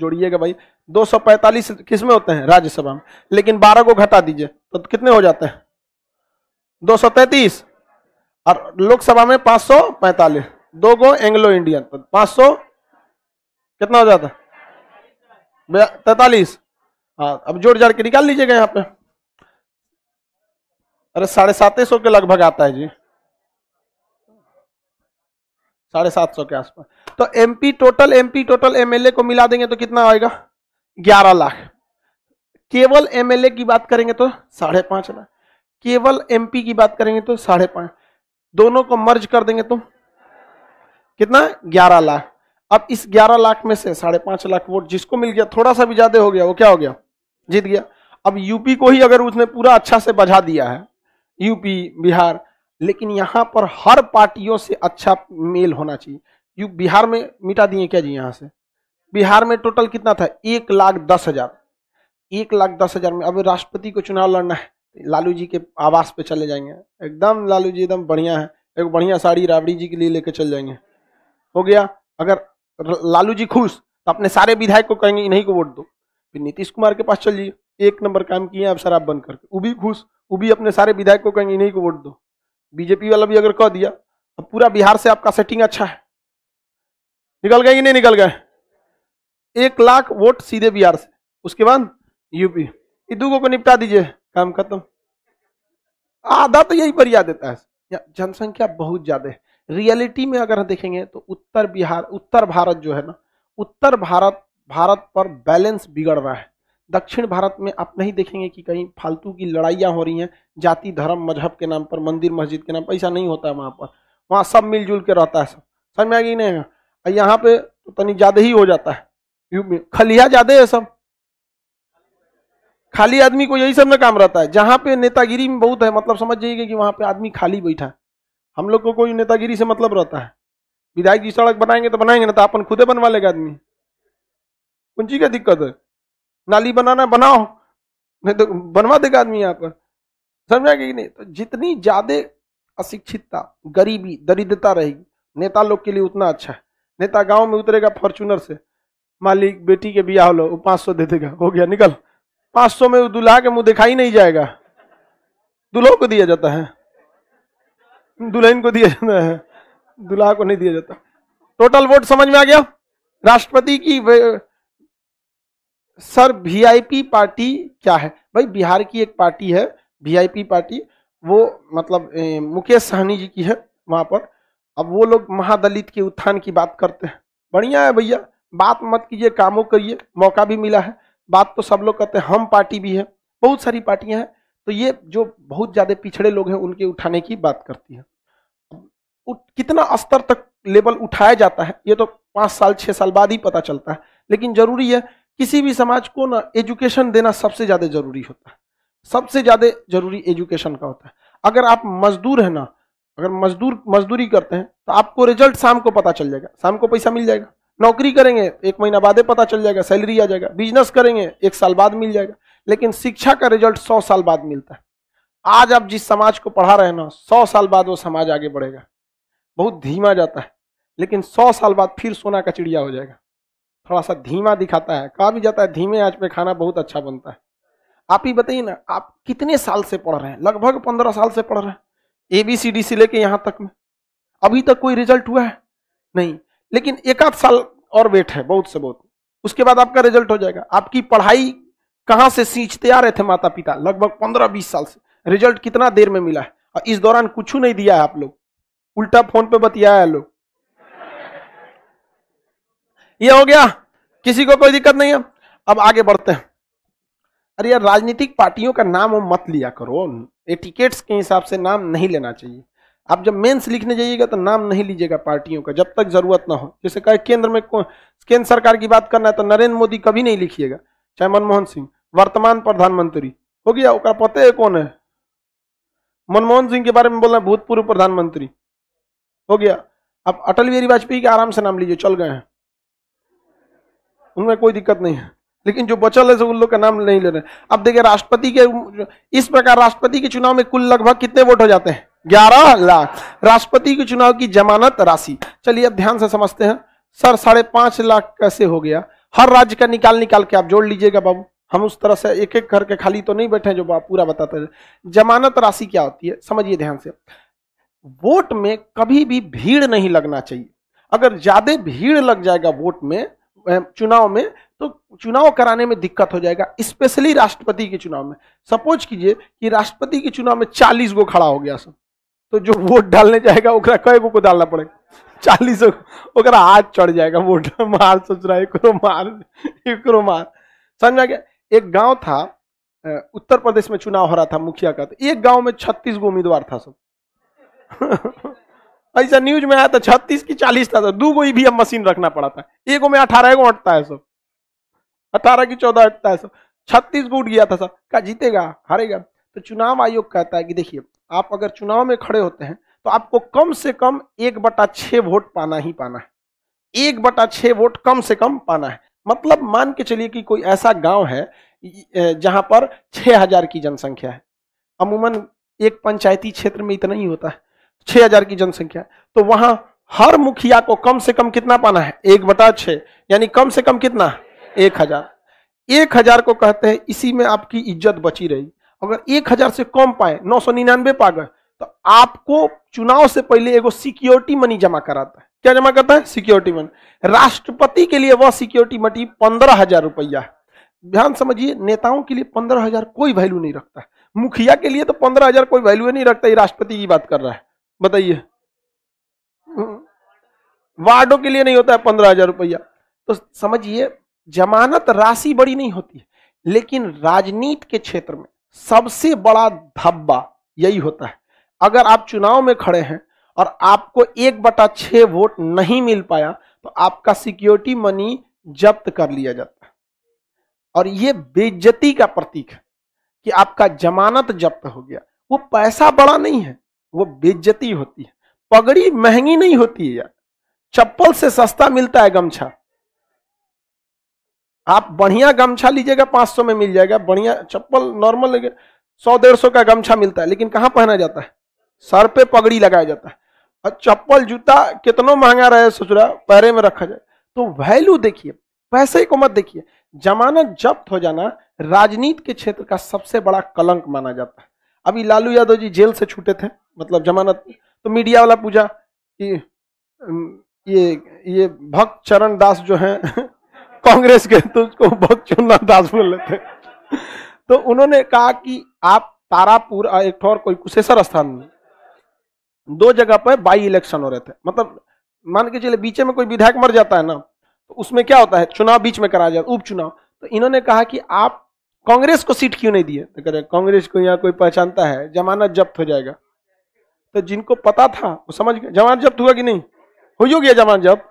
जोड़िएगा भाई दो सौ पैंतालीस किसमें होते हैं राज्यसभा में लेकिन बारह को घटा दीजिए तो कितने हो जाते हैं दो सौ तैतीस और लोकसभा में पांच सौ पैंतालीस दो गो एंग्लो इंडियन तो पांच सौ कितना हो जाता है तैतालीस हाँ अब जोड़ जाड़ के निकाल लीजिएगा यहाँ पे अरे साढ़े सात सौ के लगभग आता है जी साढ़े सात सौ के आसपास तो MP total MP total MLA को मिला देंगे तो कितना आएगा ग्यारह लाख केवल एमएलए की बात करेंगे तो साढ़े पांच लाख केवल एमपी की बात करेंगे तो साढ़े पांच दोनों को मर्ज कर देंगे तो कितना ग्यारह लाख अब इस ग्यारह लाख में से साढ़े पांच लाख वोट जिसको मिल गया थोड़ा सा भी ज्यादा हो गया वो क्या हो गया जीत गया अब यूपी को ही अगर उसने पूरा अच्छा से बजा दिया है यूपी बिहार लेकिन यहाँ पर हर पार्टियों से अच्छा मेल होना चाहिए यू बिहार में मिटा दिए क्या जी यहाँ से बिहार में टोटल कितना था एक लाख दस हजार एक लाख दस हजार में अब राष्ट्रपति को चुनाव लड़ना है लालू जी के आवास पे चले जाएंगे एकदम लालू जी एकदम बढ़िया है एक बढ़िया साड़ी राबड़ी जी के लिए लेकर चल जाएंगे हो गया अगर लालू जी खुश तो अपने सारे विधायक को कहेंगे इन्हीं को वोट दो फिर नीतीश कुमार के पास चलिए एक नंबर काम किए आप शराब बंद करके वो भी खुश वो भी अपने सारे विधायक को कहेंगे इन्हीं को वोट दो बीजेपी वाला भी अगर कह दिया अब तो पूरा बिहार से आपका सेटिंग अच्छा है निकल गए कि नहीं निकल गए एक लाख वोट सीधे बिहार से उसके बाद यूपी ये दूगो को निपटा दीजिए काम खत्म आधा तो यही पर याद देता है जनसंख्या बहुत ज्यादा है रियलिटी में अगर देखेंगे तो उत्तर बिहार उत्तर भारत जो है ना उत्तर भारत भारत पर बैलेंस बिगड़ रहा है दक्षिण भारत में आप नहीं देखेंगे कि कहीं फालतू की लड़ाइयाँ हो रही हैं जाति धर्म मजहब के नाम पर मंदिर मस्जिद के नाम पर ऐसा नहीं होता है वहाँ पर वहाँ सब मिलजुल के रहता है सब समझ में आ गई नहीं और यहाँ पे तो तनी ज़्यादा ही हो जाता है खलिया ज़्यादा है सब खाली आदमी को यही सब में काम रहता है जहाँ पे नेतागिरी में बहुत है मतलब समझ जाइएगा कि वहाँ पे आदमी खाली बैठा है हम लोग को कोई नेतागिरी से मतलब रहता है विधायक जी सड़क बनाएंगे तो बनाएंगे ना तो अपन खुदे बनवा लेगा आदमी कौन चीज का दिक्कत है नाली बनाना बनाओ नहीं तो बनवा देगा आदमी यहाँ पर समझा कि नहीं तो जितनी ज्यादा अशिक्षितता गरीबी दरिद्रता रहेगी नेता लोग के लिए उतना अच्छा है नेता गांव में उतरेगा फॉर्चूनर से मालिक बेटी के ब्याह लो वो पाँच सौ दे देगा हो गया निकल पाँच सौ में दुल्हा के मुंह दिखाई नहीं जाएगा दुल्हो को दिया जाता है दुल्हन को दिया जाता है दूल्हा को नहीं दिया जाता टोटल वोट समझ में आ गया राष्ट्रपति की सर वीआईपी पार्टी क्या है भाई बिहार की एक पार्टी है वीआईपी पार्टी वो मतलब मुकेश सहनी जी की है वहाँ पर अब वो लोग महादलित के उत्थान की बात करते हैं बढ़िया है भैया बात मत कीजिए कामों करिए मौका भी मिला है बात तो सब लोग कहते हैं हम पार्टी भी है बहुत सारी पार्टियां हैं तो ये जो बहुत ज़्यादा पिछड़े लोग हैं उनके उठाने की बात करती है कितना स्तर तक लेवल उठाया जाता है ये तो पाँच साल छः साल बाद ही पता चलता है लेकिन ज़रूरी है किसी भी समाज को ना एजुकेशन देना सबसे ज़्यादा ज़रूरी होता है सबसे ज़्यादा ज़रूरी एजुकेशन का होता है अगर आप मजदूर हैं ना अगर मजदूर मजदूरी करते हैं तो आपको रिजल्ट शाम को पता चल जाएगा शाम को पैसा मिल जाएगा नौकरी करेंगे एक महीना बाद पता चल जाएगा सैलरी आ जाएगा बिजनेस करेंगे एक साल बाद मिल जाएगा लेकिन शिक्षा का रिजल्ट सौ साल बाद मिलता है आज आप जिस समाज को पढ़ा रहे हैं ना सौ साल बाद वो समाज आगे बढ़ेगा बहुत धीमा जाता है लेकिन सौ साल बाद फिर सोना का चिड़िया हो जाएगा थोड़ा सा धीमा दिखाता है कहा भी जाता है धीमे आज पे खाना बहुत अच्छा बनता है आप ही बताइए ना आप कितने साल से पढ़ रहे हैं लगभग पंद्रह साल से पढ़ रहे हैं ए बी सी डी से लेके यहाँ तक में अभी तक कोई रिजल्ट हुआ है नहीं लेकिन एक आध साल और वेट है बहुत से बहुत उसके बाद आपका रिजल्ट हो जाएगा आपकी पढ़ाई कहाँ से सींचते आ रहे थे माता पिता लगभग पंद्रह बीस साल से रिजल्ट कितना देर में मिला है और इस दौरान कुछ नहीं दिया है आप लोग उल्टा फोन पे बतिया है लोग ये हो गया किसी को कोई दिक्कत नहीं है अब आगे बढ़ते हैं अरे यार राजनीतिक पार्टियों का नाम मत लिया करो एटिकेट्स के हिसाब से नाम नहीं लेना चाहिए आप जब मेंस लिखने जाइएगा तो नाम नहीं लीजिएगा पार्टियों का जब तक जरूरत ना हो जैसे कहे केंद्र में केंद्र सरकार की बात करना है तो नरेंद्र मोदी कभी नहीं लिखिएगा चाहे मनमोहन सिंह वर्तमान प्रधानमंत्री हो गया उसका पता है कौन है मनमोहन सिंह के बारे में बोलना भूतपूर्व प्रधानमंत्री हो गया अब अटल बिहारी वाजपेयी के आराम से नाम लीजिए चल गए हैं उनमें कोई दिक्कत नहीं है लेकिन जो बचल है उन लोग का नाम नहीं ले रहे अब देखिए राष्ट्रपति के इस प्रकार राष्ट्रपति के चुनाव में कुल लगभग कितने वोट हो जाते हैं ग्यारह लाख राष्ट्रपति के चुनाव की जमानत राशि चलिए अब ध्यान से समझते हैं सर साढ़े पांच लाख कैसे हो गया हर राज्य का निकाल निकाल के आप जोड़ लीजिएगा बाबू हम उस तरह से एक एक करके खाली तो नहीं बैठे जो आप पूरा बताते थे जमानत राशि क्या होती है समझिए ध्यान से वोट में कभी भी भीड़ नहीं लगना चाहिए अगर ज्यादा भीड़ लग जाएगा वोट में चुनाव में तो चुनाव कराने में दिक्कत हो जाएगा स्पेशली राष्ट्रपति के चुनाव में सपोज कीजिए कि राष्ट्रपति के चुनाव में चालीस गो खड़ा हो गया सब तो जो वोट डालने जाएगा ओकरा कई गो को डालना पड़ेगा चालीस ओकरा हाथ चढ़ जाएगा वोट मार सोच रहा है एक मार एकरो मार समझा गया एक गांव था उत्तर प्रदेश में चुनाव हो रहा था मुखिया का तो एक गांव में छत्तीस गो उम्मीदवार था सब [laughs] ऐसा न्यूज में आया था छत्तीस की चालीस था तो दो गो ईवीएम मशीन रखना पड़ा था एक में अठारह गो अटता है सब अठारह की चौदह अटता है सब छत्तीस गो उठ गया था सब क्या जीतेगा हारेगा तो चुनाव आयोग कहता है कि देखिए आप अगर चुनाव में खड़े होते हैं तो आपको कम से कम एक बटा छ वोट पाना ही पाना है एक बटा छः वोट कम से कम पाना है मतलब मान के चलिए कि कोई ऐसा गांव है जहां पर 6000 की जनसंख्या है अमूमन एक पंचायती क्षेत्र में इतना ही होता है 6000 हजार की जनसंख्या तो वहां हर मुखिया को कम से कम कितना पाना है एक बटा छ यानी कम से कम कितना एक हजार एक हजार को कहते हैं इसी में आपकी इज्जत बची रही अगर एक हजार से कम पाए नौ सौ निन्यानवे पा गए तो आपको चुनाव से पहले एगो सिक्योरिटी मनी जमा कराता है क्या जमा करता है सिक्योरिटी मनी राष्ट्रपति के लिए वह सिक्योरिटी मनी पंद्रह हजार रुपया है ध्यान समझिए नेताओं के लिए पंद्रह हजार कोई वैल्यू नहीं रखता मुखिया के लिए तो पंद्रह हजार कोई वैल्यू नहीं रखता ये राष्ट्रपति की बात कर रहा है बताइए वार्डों के लिए नहीं होता है पंद्रह हजार रुपया तो समझिए जमानत राशि बड़ी नहीं होती है लेकिन राजनीति के क्षेत्र में सबसे बड़ा धब्बा यही होता है अगर आप चुनाव में खड़े हैं और आपको एक बटा छ वोट नहीं मिल पाया तो आपका सिक्योरिटी मनी जब्त कर लिया जाता है और ये बेज्जती का प्रतीक है कि आपका जमानत जब्त हो गया वो पैसा बड़ा नहीं है वो बेज्जती होती है पगड़ी महंगी नहीं होती है यार चप्पल से सस्ता मिलता है गमछा आप बढ़िया गमछा लीजिएगा 500 में मिल जाएगा बढ़िया चप्पल नॉर्मल लेके सौ डेढ़ सौ का गमछा मिलता है लेकिन कहाँ पहना जाता है सर पे पगड़ी लगाया जाता है और चप्पल जूता कितनों महंगा रहे ससुरा पैरे में रखा जाए तो वैल्यू देखिए पैसे को मत देखिए जमानत जब्त हो जाना राजनीति के क्षेत्र का सबसे बड़ा कलंक माना जाता है अभी लालू यादव जी जेल से छूटे थे मतलब जमानत तो मीडिया वाला पूछा कि ये ये भक्त चरण दास जो हैं [laughs] कांग्रेस के तो उसको भक्त चरण दास बोल लेते [laughs] तो उन्होंने कहा कि आप तारापुर एक और कोई कुशेश्वर स्थान में दो जगह पर बाई इलेक्शन हो रहे थे मतलब मान के चले बीच में कोई विधायक मर जाता है ना तो उसमें क्या होता है चुनाव बीच में कराया जाता है उपचुनाव तो इन्होंने कहा कि आप कांग्रेस को सीट क्यों नहीं दिए तो कह रहे कांग्रेस को यहाँ कोई पहचानता है जमानत जब्त हो जाएगा तो जिनको पता था वो समझ गए जमानत जब्त हुआ कि नहीं हो गया जमानत जब्त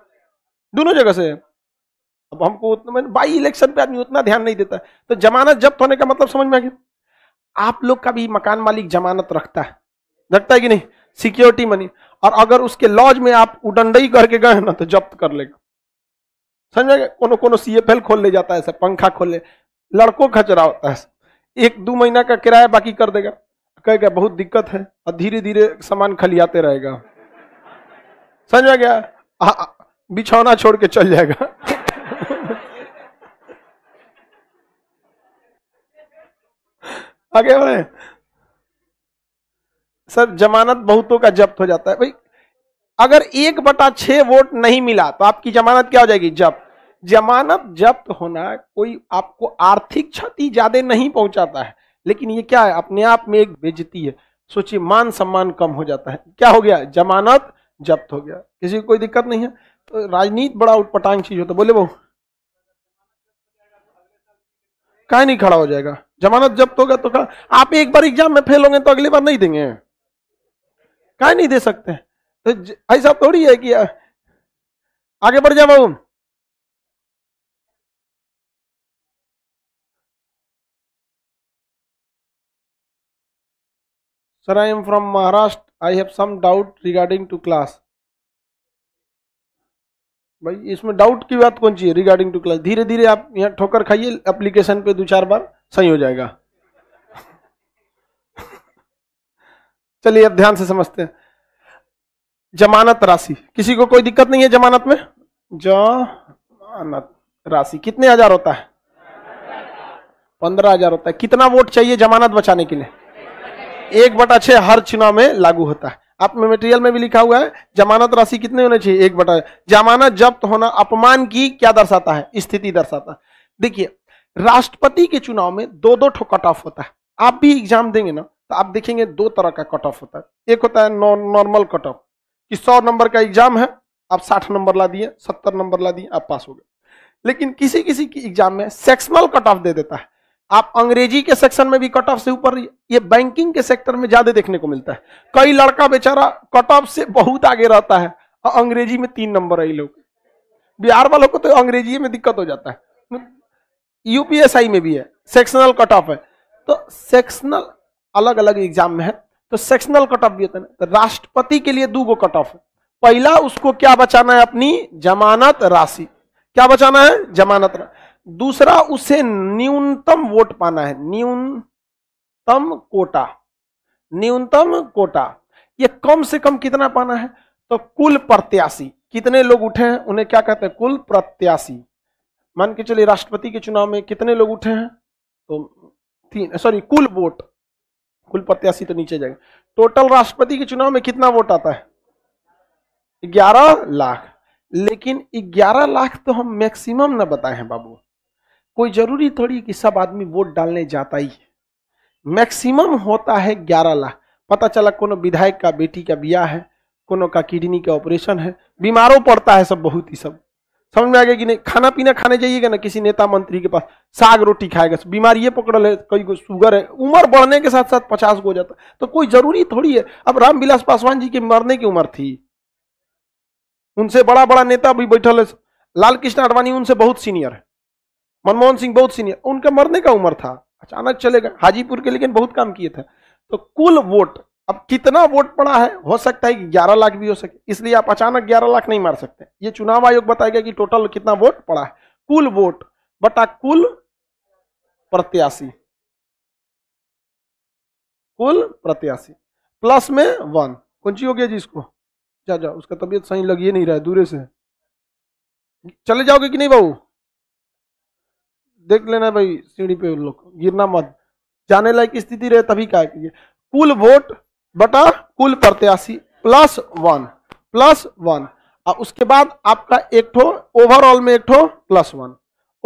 दोनों जगह से अब हमको उतना बाई इलेक्शन पे आदमी उतना ध्यान नहीं देता तो जमानत जब्त होने का मतलब समझ में आ गया आप लोग का भी मकान मालिक जमानत रखता है रखता है कि नहीं सिक्योरिटी मनी और अगर उसके लॉज में आप उडंडई करके गए ना तो जब्त कर लेगा समझ में कोनो कोनो सीएफएल खोल ले जाता है ऐसे पंखा खोल ले लड़कों चरा होता है एक दो महीना का किराया बाकी कर देगा कहेगा बहुत दिक्कत है और धीरे धीरे सामान खलियाते रहेगा समझ गया बिछौना छोड़ के चल जाएगा आगे बढ़े सर जमानत बहुतों का जब्त हो जाता है भाई अगर एक बटा छह वोट नहीं मिला तो आपकी जमानत क्या हो जाएगी जब्त जमानत जब्त होना कोई आपको आर्थिक क्षति ज्यादा नहीं पहुंचाता है लेकिन ये क्या है अपने आप में एक बेजती है सोचिए मान सम्मान कम हो जाता है क्या हो गया जमानत जब्त हो गया किसी को कोई दिक्कत नहीं है तो राजनीति बड़ा उठपटांग चीज होता बोले बहू कह नहीं खड़ा हो जाएगा जमानत जब्त होगा तो खड़ा आप एक बार एग्जाम में फेल होंगे तो अगली बार नहीं देंगे कह नहीं दे सकते तो ऐसा थोड़ी है कि आगे बढ़ जाओ Sir, I am from Maharashtra. I have some doubt regarding to class. भाई इसमें डाउट की बात कौन सी है रिगार्डिंग टू क्लास धीरे धीरे आप यहाँ ठोकर खाइए एप्लीकेशन पे दो चार बार सही हो जाएगा चलिए अब ध्यान से समझते हैं जमानत राशि किसी को कोई दिक्कत नहीं है जमानत में जमानत राशि कितने हजार होता है पंद्रह हजार होता है कितना वोट चाहिए जमानत बचाने के लिए एक बटा छः हर चुनाव में लागू होता है आप में मटेरियल में भी लिखा हुआ है जमानत राशि कितने होने चाहिए एक बटा जमानत जब्त होना अपमान की क्या दर्शाता है स्थिति दर्शाता है देखिए राष्ट्रपति के चुनाव में दो दो ठो कट ऑफ होता है आप भी एग्जाम देंगे ना तो आप देखेंगे दो तरह का कट ऑफ होता है एक होता है नॉर्मल कट ऑफ कि सौ नंबर का एग्जाम है आप साठ नंबर ला दिए सत्तर नंबर ला दिए आप पास हो गए लेकिन किसी किसी की एग्जाम में सेक्शनल कट ऑफ दे देता है आप अंग्रेजी के सेक्शन में भी कट ऑफ से ऊपर ये बैंकिंग के सेक्टर में ज्यादा देखने को मिलता है कई लड़का बेचारा कट ऑफ से बहुत आगे रहता है और अंग्रेजी में तीन नंबर है लोग बिहार वालों को तो अंग्रेजी में दिक्कत हो जाता है यूपीएसआई में भी है सेक्शनल कट ऑफ है तो सेक्शनल अलग अलग एग्जाम में है तो सेक्शनल कट ऑफ भी होता है तो राष्ट्रपति के लिए दो गो कट ऑफ है पहला उसको क्या बचाना है अपनी जमानत राशि क्या बचाना है जमानत राशि दूसरा उसे न्यूनतम वोट पाना है न्यूनतम कोटा न्यूनतम कोटा ये कम से कम कितना पाना है तो कुल प्रत्याशी कितने लोग उठे हैं उन्हें क्या कहते हैं कुल प्रत्याशी मान के चलिए राष्ट्रपति के चुनाव में कितने लोग उठे हैं तो तीन सॉरी कुल वोट कुल प्रत्याशी तो नीचे जाएगा टोटल राष्ट्रपति के चुनाव में कितना वोट आता है ग्यारह लाख लेकिन ग्यारह लाख तो हम मैक्सिमम ना बताए हैं बाबू कोई जरूरी थोड़ी कि सब आदमी वोट डालने जाता ही है मैक्सिमम होता है ग्यारह लाख पता चला कोनो विधायक का बेटी का ब्याह है कोनो का किडनी का ऑपरेशन है बीमारों पड़ता है सब बहुत ही सब समझ में आ गया कि नहीं खाना पीना खाने जाइएगा ना किसी नेता मंत्री के पास साग रोटी खाएगा बीमारी ये पकड़ल है कई गो शुगर है उम्र बढ़ने के साथ साथ पचास को हो जाता तो कोई जरूरी थोड़ी है अब रामविलास पासवान जी की मरने की उम्र थी उनसे बड़ा बड़ा नेता भी बैठल है लाल कृष्ण आडवाणी उनसे बहुत सीनियर है मनमोहन सिंह बहुत सीनियर उनका मरने का उम्र था अचानक चले गए हाजीपुर के लेकिन बहुत काम किए थे तो कुल वोट अब कितना वोट पड़ा है हो सकता है कि 11 लाख भी हो सके इसलिए आप अचानक 11 लाख नहीं मार सकते ये चुनाव आयोग बताएगा कि टोटल कितना वोट पड़ा है कुल वोट बटा कुल प्रत्याशी कुल प्रत्याशी प्लस में वन कौन हो गया जी इसको जा जा उसका तबीयत सही लग ही नहीं रहा है दूरे से चले जाओगे कि नहीं बाबू देख लेना भाई सीढ़ी पे लोग गिरना मत जाने लायक स्थिति रहे तभी क्या कीजिए कुल वोट बटा कुल प्रत्याशी प्लस वन प्लस वन और उसके बाद आपका एक ठो ओवरऑल में एक ठो प्लस वन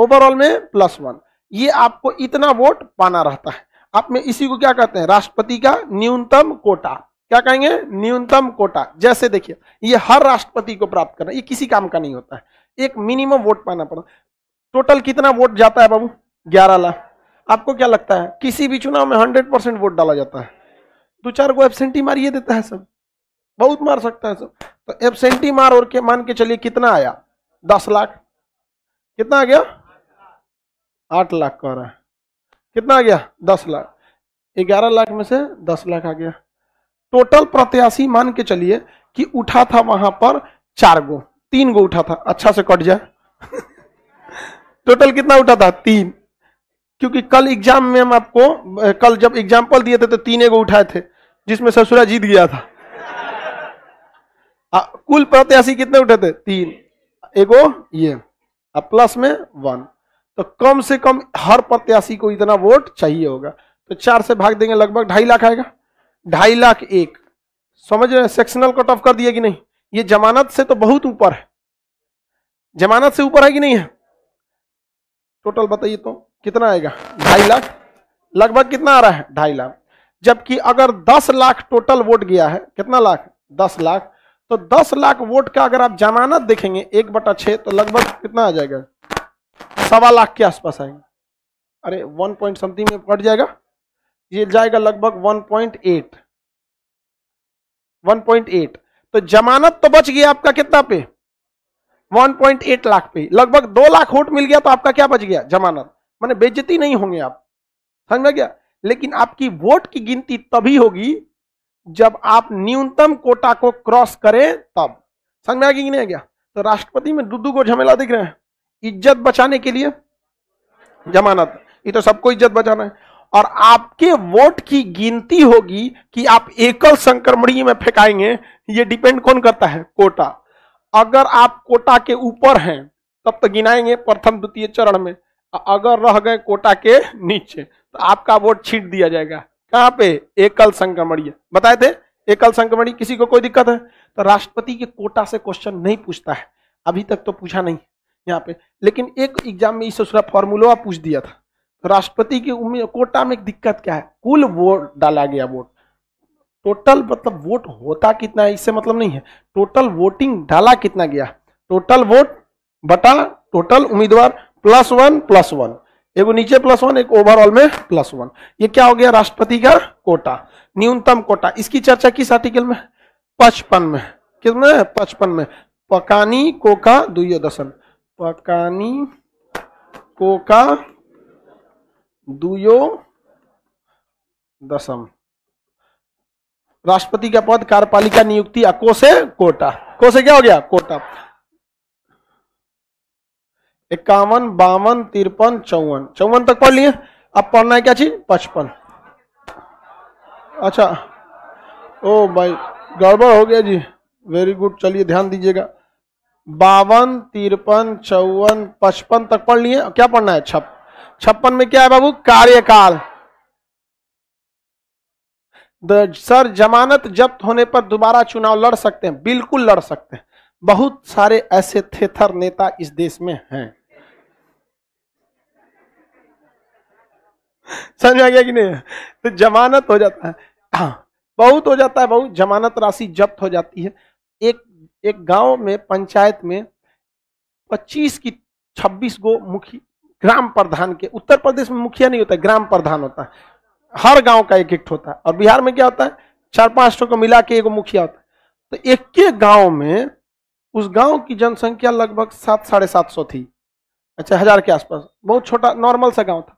ओवरऑल में प्लस वन ये आपको इतना वोट पाना रहता है आप में इसी को क्या कहते हैं राष्ट्रपति का न्यूनतम कोटा क्या कहेंगे न्यूनतम कोटा जैसे देखिए ये हर राष्ट्रपति को प्राप्त करना ये किसी काम का नहीं होता है एक मिनिमम वोट पाना पड़ता टोटल कितना वोट जाता है बाबू ग्यारह लाख आपको क्या लगता है किसी भी चुनाव में हंड्रेड परसेंट वोट डाला जाता है दो चार को एबसेंटी मारिए देता है सब बहुत मार सकता है सब तो एबसेंटी मार और के मान के चलिए कितना आया दस लाख कितना आ गया आठ लाख कह रहा है कितना आ गया दस लाख ग्यारह लाख में से दस लाख आ गया टोटल प्रत्याशी मान के चलिए कि उठा था वहां पर चार गो तीन गो उठा था अच्छा से कट जाए [laughs] टोटल कितना उठा था तीन क्योंकि कल एग्जाम में हम आपको कल जब एग्जाम्पल दिए थे तो तीन एगो उठाए थे जिसमें ससुरा जीत गया था आ, कुल प्रत्याशी कितने उठे थे तीन एगो ये प्लस में वन तो कम से कम हर प्रत्याशी को इतना वोट चाहिए होगा तो चार से भाग देंगे लगभग ढाई लाख आएगा ढाई लाख एक समझ रहे सेक्शनल कट ऑफ कर दिया कि नहीं ये जमानत से तो बहुत ऊपर है जमानत से ऊपर है कि नहीं है टोटल बताइए तो कितना आएगा ढाई लाख लगभग कितना आ रहा है ढाई लाख जबकि अगर दस लाख टोटल वोट गया है कितना लाख दस लाख तो दस लाख वोट का अगर आप जमानत देखेंगे एक बटा छः तो लगभग कितना आ जाएगा सवा लाख के आसपास आएगा अरे वन पॉइंट समथिंग में कट जाएगा ये जाएगा लगभग one point eight one point eight तो जमानत तो बच गया आपका कितना पे 1.8 लाख पे लगभग दो लाख वोट मिल गया तो आपका क्या बच गया जमानत मैंने बेजती नहीं होंगे आप समझ में गया लेकिन आपकी वोट की गिनती तभी होगी जब आप न्यूनतम कोटा को क्रॉस करें तब समझ में आ गया कि नहीं आ गया तो राष्ट्रपति में दुदू को झमेला दिख रहे हैं इज्जत बचाने के लिए जमानत ये तो सबको इज्जत बचाना है और आपके वोट की गिनती होगी कि आप एकल संक्रमणीय में फेंकाएंगे ये डिपेंड कौन करता है कोटा अगर आप कोटा के ऊपर हैं तब तो गिनाएंगे प्रथम द्वितीय चरण में अगर रह गए कोटा के नीचे तो आपका वोट छीट दिया जाएगा कहाँ पे एकल संक्रमणीय बताए थे एकल संक्रमणी किसी को कोई दिक्कत है तो राष्ट्रपति के कोटा से क्वेश्चन नहीं पूछता है अभी तक तो पूछा नहीं यहाँ पे लेकिन एक एग्जाम में इस फॉर्मूला पूछ दिया था तो राष्ट्रपति की कोटा में एक दिक्कत क्या है कुल वोट डाला गया वोट टोटल मतलब वोट होता कितना है इससे मतलब नहीं है टोटल वोटिंग डाला कितना गया टोटल वोट बटा टोटल उम्मीदवार प्लस वन प्लस वन एगो नीचे प्लस वन एक ओवरऑल में प्लस वन ये क्या हो गया राष्ट्रपति का कोटा न्यूनतम कोटा इसकी चर्चा किस आर्टिकल में पचपन में कितने पचपन में पकानी कोका दशम पकानी कोका दुयो दशम राष्ट्रपति का पद कार्यपालिका नियुक्ति को से कोटा कोसे क्या हो गया कोटा इक्यावन बावन तिरपन चौवन चौवन तक पढ़ लिए अब पढ़ना है क्या चीज पचपन अच्छा ओ भाई गड़बड़ हो गया जी वेरी गुड चलिए ध्यान दीजिएगा बावन तिरपन चौवन पचपन तक पढ़ लिए क्या पढ़ना है छप छप्पन में क्या है बाबू कार्यकाल सर जमानत जब्त होने पर दोबारा चुनाव लड़ सकते हैं बिल्कुल लड़ सकते हैं बहुत सारे ऐसे थेथर नेता इस देश में हैं समझ आ गया कि नहीं तो जमानत हो जाता है हाँ बहुत हो जाता है बहुत जमानत राशि जब्त हो जाती है एक एक गांव में पंचायत में 25 की 26 गो मुखी ग्राम प्रधान के उत्तर प्रदेश में मुखिया नहीं होता ग्राम प्रधान होता है हर गांव का एक एक होता है और बिहार में क्या होता है चार पांच को मिला के एक मुखिया होता है तो एक के गांव में उस गांव की जनसंख्या लगभग सात साढ़े सात सौ थी अच्छा हजार के आसपास बहुत छोटा नॉर्मल सा गांव था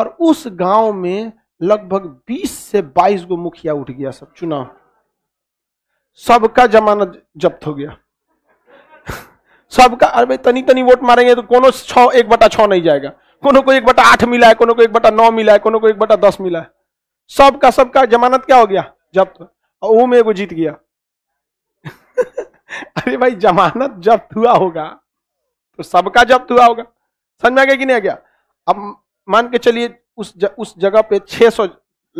और उस गांव में लगभग बीस से बाईस गो मुखिया उठ गया सब चुनाव सबका जमानत जब्त हो गया [laughs] सबका अरे तनी तनी वोट मारेंगे तो कोनो छ एक बटा छ नहीं जाएगा कोनो को एक बटा आठ मिला है कोनो को एक बटा नौ मिला है कोनो को एक बटा दस मिला है सबका सबका जमानत क्या हो गया जब्त तो- और वो में एगो जीत गया [laughs] अरे भाई जमानत जब्त हुआ होगा तो सबका जब्त हुआ होगा समझ में आ गया कि नहीं आ गया अब मान के चलिए उस ज, उस जगह पे 600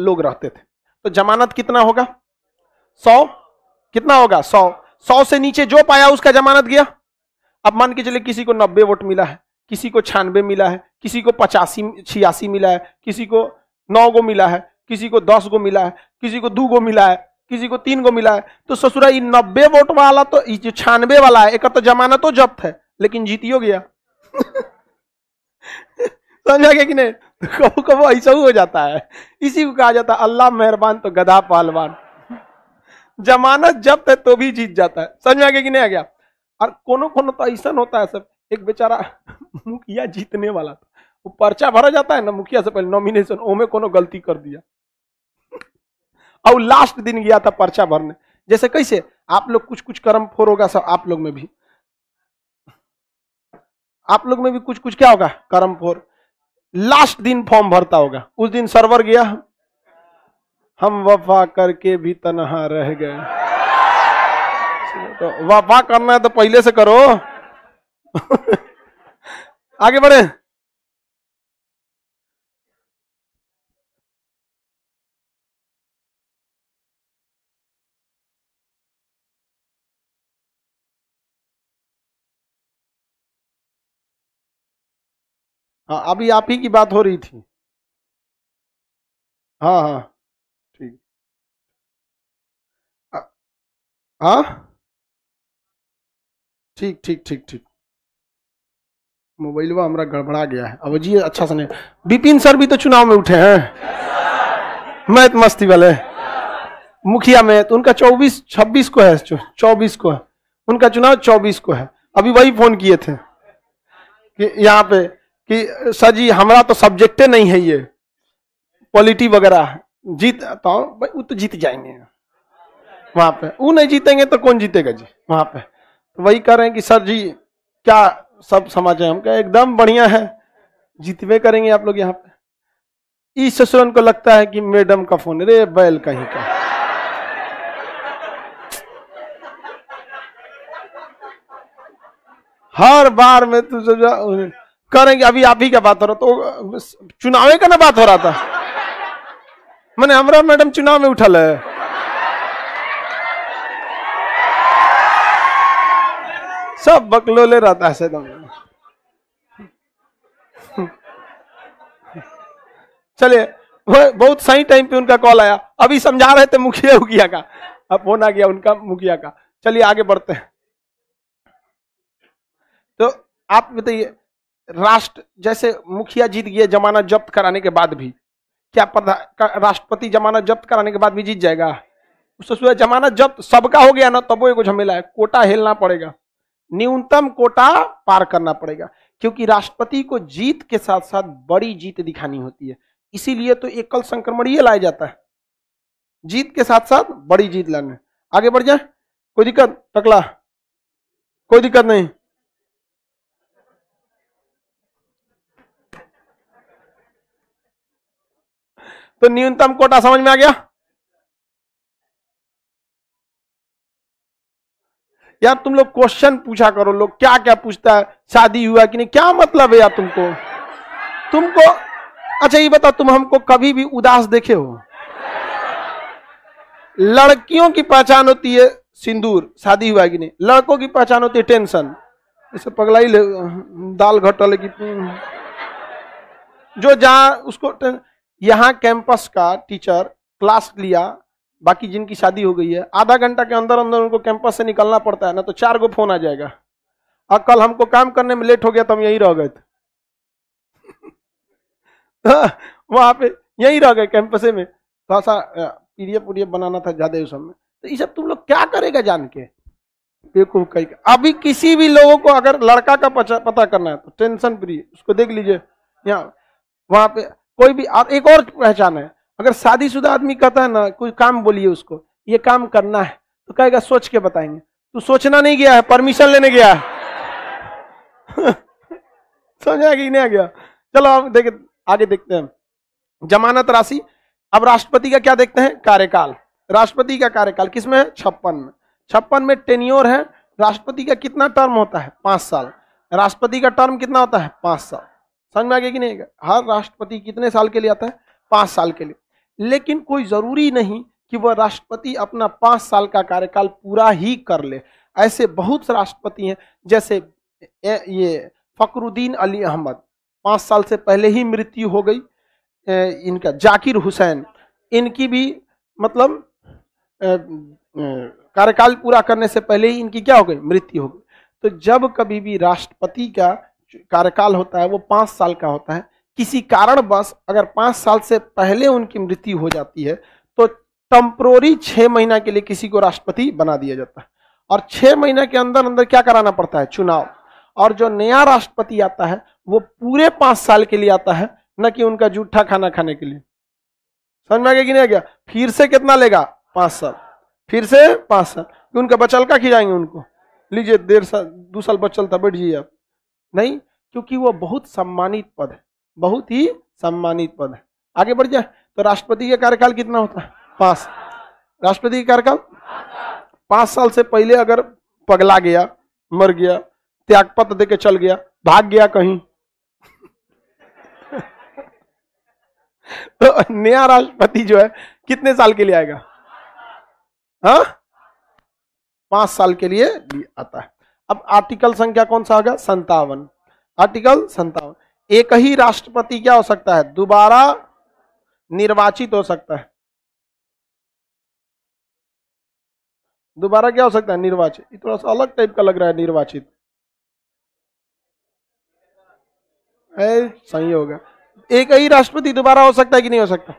लोग रहते थे तो जमानत कितना होगा सौ कितना होगा सौ सौ से नीचे जो पाया उसका जमानत गया अब मान के चलिए किसी को नब्बे वोट मिला है किसी को छानबे मिला है किसी को पचासी छियासी मिला है किसी को नौ गो मिला है किसी को दस गो मिला है किसी को दो गो मिला है किसी को तीन गो मिला है तो ससुरा ये नब्बे वोट वाला तो जो वाला है एक तो जमानत तो जब्त है लेकिन जीतियो गया [laughs] समझा गया कि नहीं तो कबो कबो ऐसा हो जाता है इसी को कहा जाता है अल्लाह मेहरबान तो गधा पहलवान जमानत जब्त है तो भी जीत जाता है समझ आ गया कि नहीं आ गया और कोनो कोनो तो ऐसा होता है सब एक बेचारा मुखिया जीतने वाला था वो पर्चा भरा जाता है ना मुखिया से पहले नॉमिनेशन ओ में कोनो गलती कर दिया और लास्ट दिन गया था पर्चा भरने जैसे कैसे आप लोग कुछ कुछ कर्म फोर होगा सब आप लोग में भी आप लोग में भी कुछ कुछ क्या होगा कर्म फोर लास्ट दिन फॉर्म भरता होगा उस दिन सर्वर गया हम वफा करके भी तनहा रह गए तो वफा करना है तो पहले से करो [laughs] आगे बढ़े हाँ अभी आप ही की बात हो रही थी हाँ हाँ ठीक हाँ ठीक ठीक ठीक ठीक मोबाइलवा हमारा गड़बड़ा गया है अब जी अच्छा सुने बिपिन सर भी तो चुनाव में उठे हैं मैं तो मस्ती वाले मुखिया में तो उनका चौबीस छब्बीस को है चौबीस को है उनका चुनाव चौबीस को है अभी वही फोन किए थे कि यहाँ पे कि सर जी हमारा तो सब्जेक्टे नहीं है ये पॉलिटी वगैरह जीत तो भाई वो तो जीत जाएंगे वहां पे वो नहीं जीतेंगे तो कौन जीतेगा जी वहां पे तो वही कह रहे हैं कि सर जी क्या सब समाज है हम क्या एकदम बढ़िया है जितवे करेंगे आप लोग यहाँ पे इस ससुरन को लगता है कि मैडम का फोन रे बैल कहीं का हर बार में तो सब करेंगे अभी आप ही क्या बात हो रहा तो चुनावे का ना बात हो रहा था मैंने हमारा मैडम चुनाव में उठल है सब बकलोले रहता है सदम चलिए बहुत सही टाइम पे उनका कॉल आया अभी समझा रहे थे मुखिया मुखिया का अब फोन आ गया उनका मुखिया का चलिए आगे बढ़ते हैं तो आप बताइए राष्ट्र जैसे मुखिया जीत गया जमानत जब्त कराने के बाद भी क्या राष्ट्रपति जमानत जब्त कराने के बाद भी जीत जाएगा उससे जमानत जब्त सबका हो गया ना तब वो एक झमेला है कोटा हेलना पड़ेगा न्यूनतम कोटा पार करना पड़ेगा क्योंकि राष्ट्रपति को जीत के साथ साथ बड़ी जीत दिखानी होती है इसीलिए तो एकल संक्रमण ये लाया जाता है जीत के साथ साथ बड़ी जीत लाने आगे बढ़ जाए कोई दिक्कत टकला कोई दिक्कत नहीं तो न्यूनतम कोटा समझ में आ गया यार तुम लोग क्वेश्चन पूछा करो लोग क्या क्या पूछता है शादी हुआ कि नहीं क्या मतलब है यार तुमको तुमको अच्छा ये बताओ तुम हमको कभी भी उदास देखे हो लड़कियों की पहचान होती है सिंदूर शादी हुआ कि नहीं लड़कों की पहचान होती है टेंशन इसे पगला ही ले दाल घटल की जो जहां उसको यहाँ कैंपस का टीचर क्लास लिया बाकी जिनकी शादी हो गई है आधा घंटा के अंदर अंदर उनको कैंपस से निकलना पड़ता है ना तो चार गो फोन आ जाएगा और कल हमको काम करने में लेट हो गया तो हम यहीं रह गए थे [laughs] हाँ, वहां पे यहीं रह गए कैंपस में थोड़ा सा पीडीएफ उडीएफ बनाना था ज़्यादा उस समय तो ये सब तुम लोग क्या करेगा जान के बेकूफ कही अभी किसी भी लोगों को अगर लड़का का पता करना है तो टेंशन फ्री उसको देख लीजिए यहाँ वहां पे कोई भी एक और पहचान है अगर शादीशुदा आदमी कहता है ना कोई काम बोलिए उसको ये काम करना है तो कहेगा सोच के बताएंगे तू तो सोचना नहीं गया है परमिशन लेने गया है [laughs] समझ आया कि नहीं आ गया चलो आप देखे आगे देखते हैं जमानत राशि अब राष्ट्रपति का क्या देखते हैं कार्यकाल राष्ट्रपति का कार्यकाल किसमें है छप्पन में छप्पन में टेन्योर है राष्ट्रपति का कितना टर्म होता है पांच साल राष्ट्रपति का टर्म कितना होता है पांच साल समझ में आ गया कि नहीं हर राष्ट्रपति कितने साल के लिए आता है पांच साल के लिए लेकिन कोई ज़रूरी नहीं कि वह राष्ट्रपति अपना पाँच साल का कार्यकाल पूरा ही कर ले ऐसे बहुत से राष्ट्रपति हैं जैसे ये फकरुद्दीन अली अहमद पाँच साल से पहले ही मृत्यु हो गई इनका जाकिर हुसैन इनकी भी मतलब कार्यकाल पूरा करने से पहले ही इनकी क्या हो गई मृत्यु हो गई तो जब कभी भी राष्ट्रपति का कार्यकाल होता है वो पाँच साल का होता है किसी कारणवश अगर पाँच साल से पहले उनकी मृत्यु हो जाती है तो टम्प्रोरी छः महीना के लिए किसी को राष्ट्रपति बना दिया जाता है और छः महीना के अंदर अंदर क्या कराना पड़ता है चुनाव और जो नया राष्ट्रपति आता है वो पूरे पाँच साल के लिए आता है न कि उनका जूठा खाना खाने के लिए समझ में आ गया कि नहीं आ गया फिर से कितना लेगा पाँच साल फिर से पाँच साल कि उनका का खिलाएंगे उनको लीजिए डेढ़ साल दो साल बचल था बैठ जाइए आप नहीं क्योंकि वो बहुत सम्मानित पद है बहुत ही सम्मानित पद है आगे बढ़ जाए तो राष्ट्रपति का कार्यकाल कितना होता है पांच राष्ट्रपति का कार्यकाल पांच साल से पहले अगर पगला गया मर गया त्यागपत्र देके चल गया भाग गया कहीं तो नया राष्ट्रपति जो है कितने साल के लिए आएगा हा पांच साल के लिए आता है अब आर्टिकल संख्या कौन सा होगा संतावन आर्टिकल संतावन एक ही राष्ट्रपति क्या हो सकता है दोबारा निर्वाचित हो सकता है दोबारा क्या हो सकता है निर्वाचित थोड़ा सा अलग टाइप का लग रहा है निर्वाचित सही होगा एक ही राष्ट्रपति दोबारा हो सकता है कि नहीं हो सकता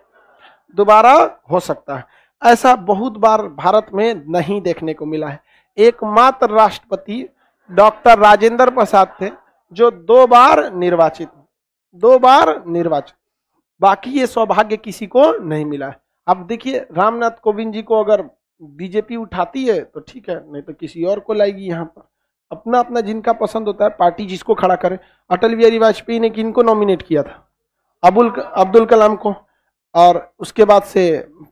दोबारा हो सकता है ऐसा बहुत बार भारत में नहीं देखने को मिला है एकमात्र राष्ट्रपति डॉक्टर राजेंद्र प्रसाद थे जो दो बार निर्वाचित दो बार निर्वाचन बाकी ये सौभाग्य किसी को नहीं मिला है अब देखिए रामनाथ कोविंद जी को अगर बीजेपी उठाती है तो ठीक है नहीं तो किसी और को लाएगी यहाँ पर अपना अपना जिनका पसंद होता है पार्टी जिसको खड़ा करे अटल बिहारी वाजपेयी ने को नॉमिनेट किया था अबुल अब्दुल कलाम को और उसके बाद से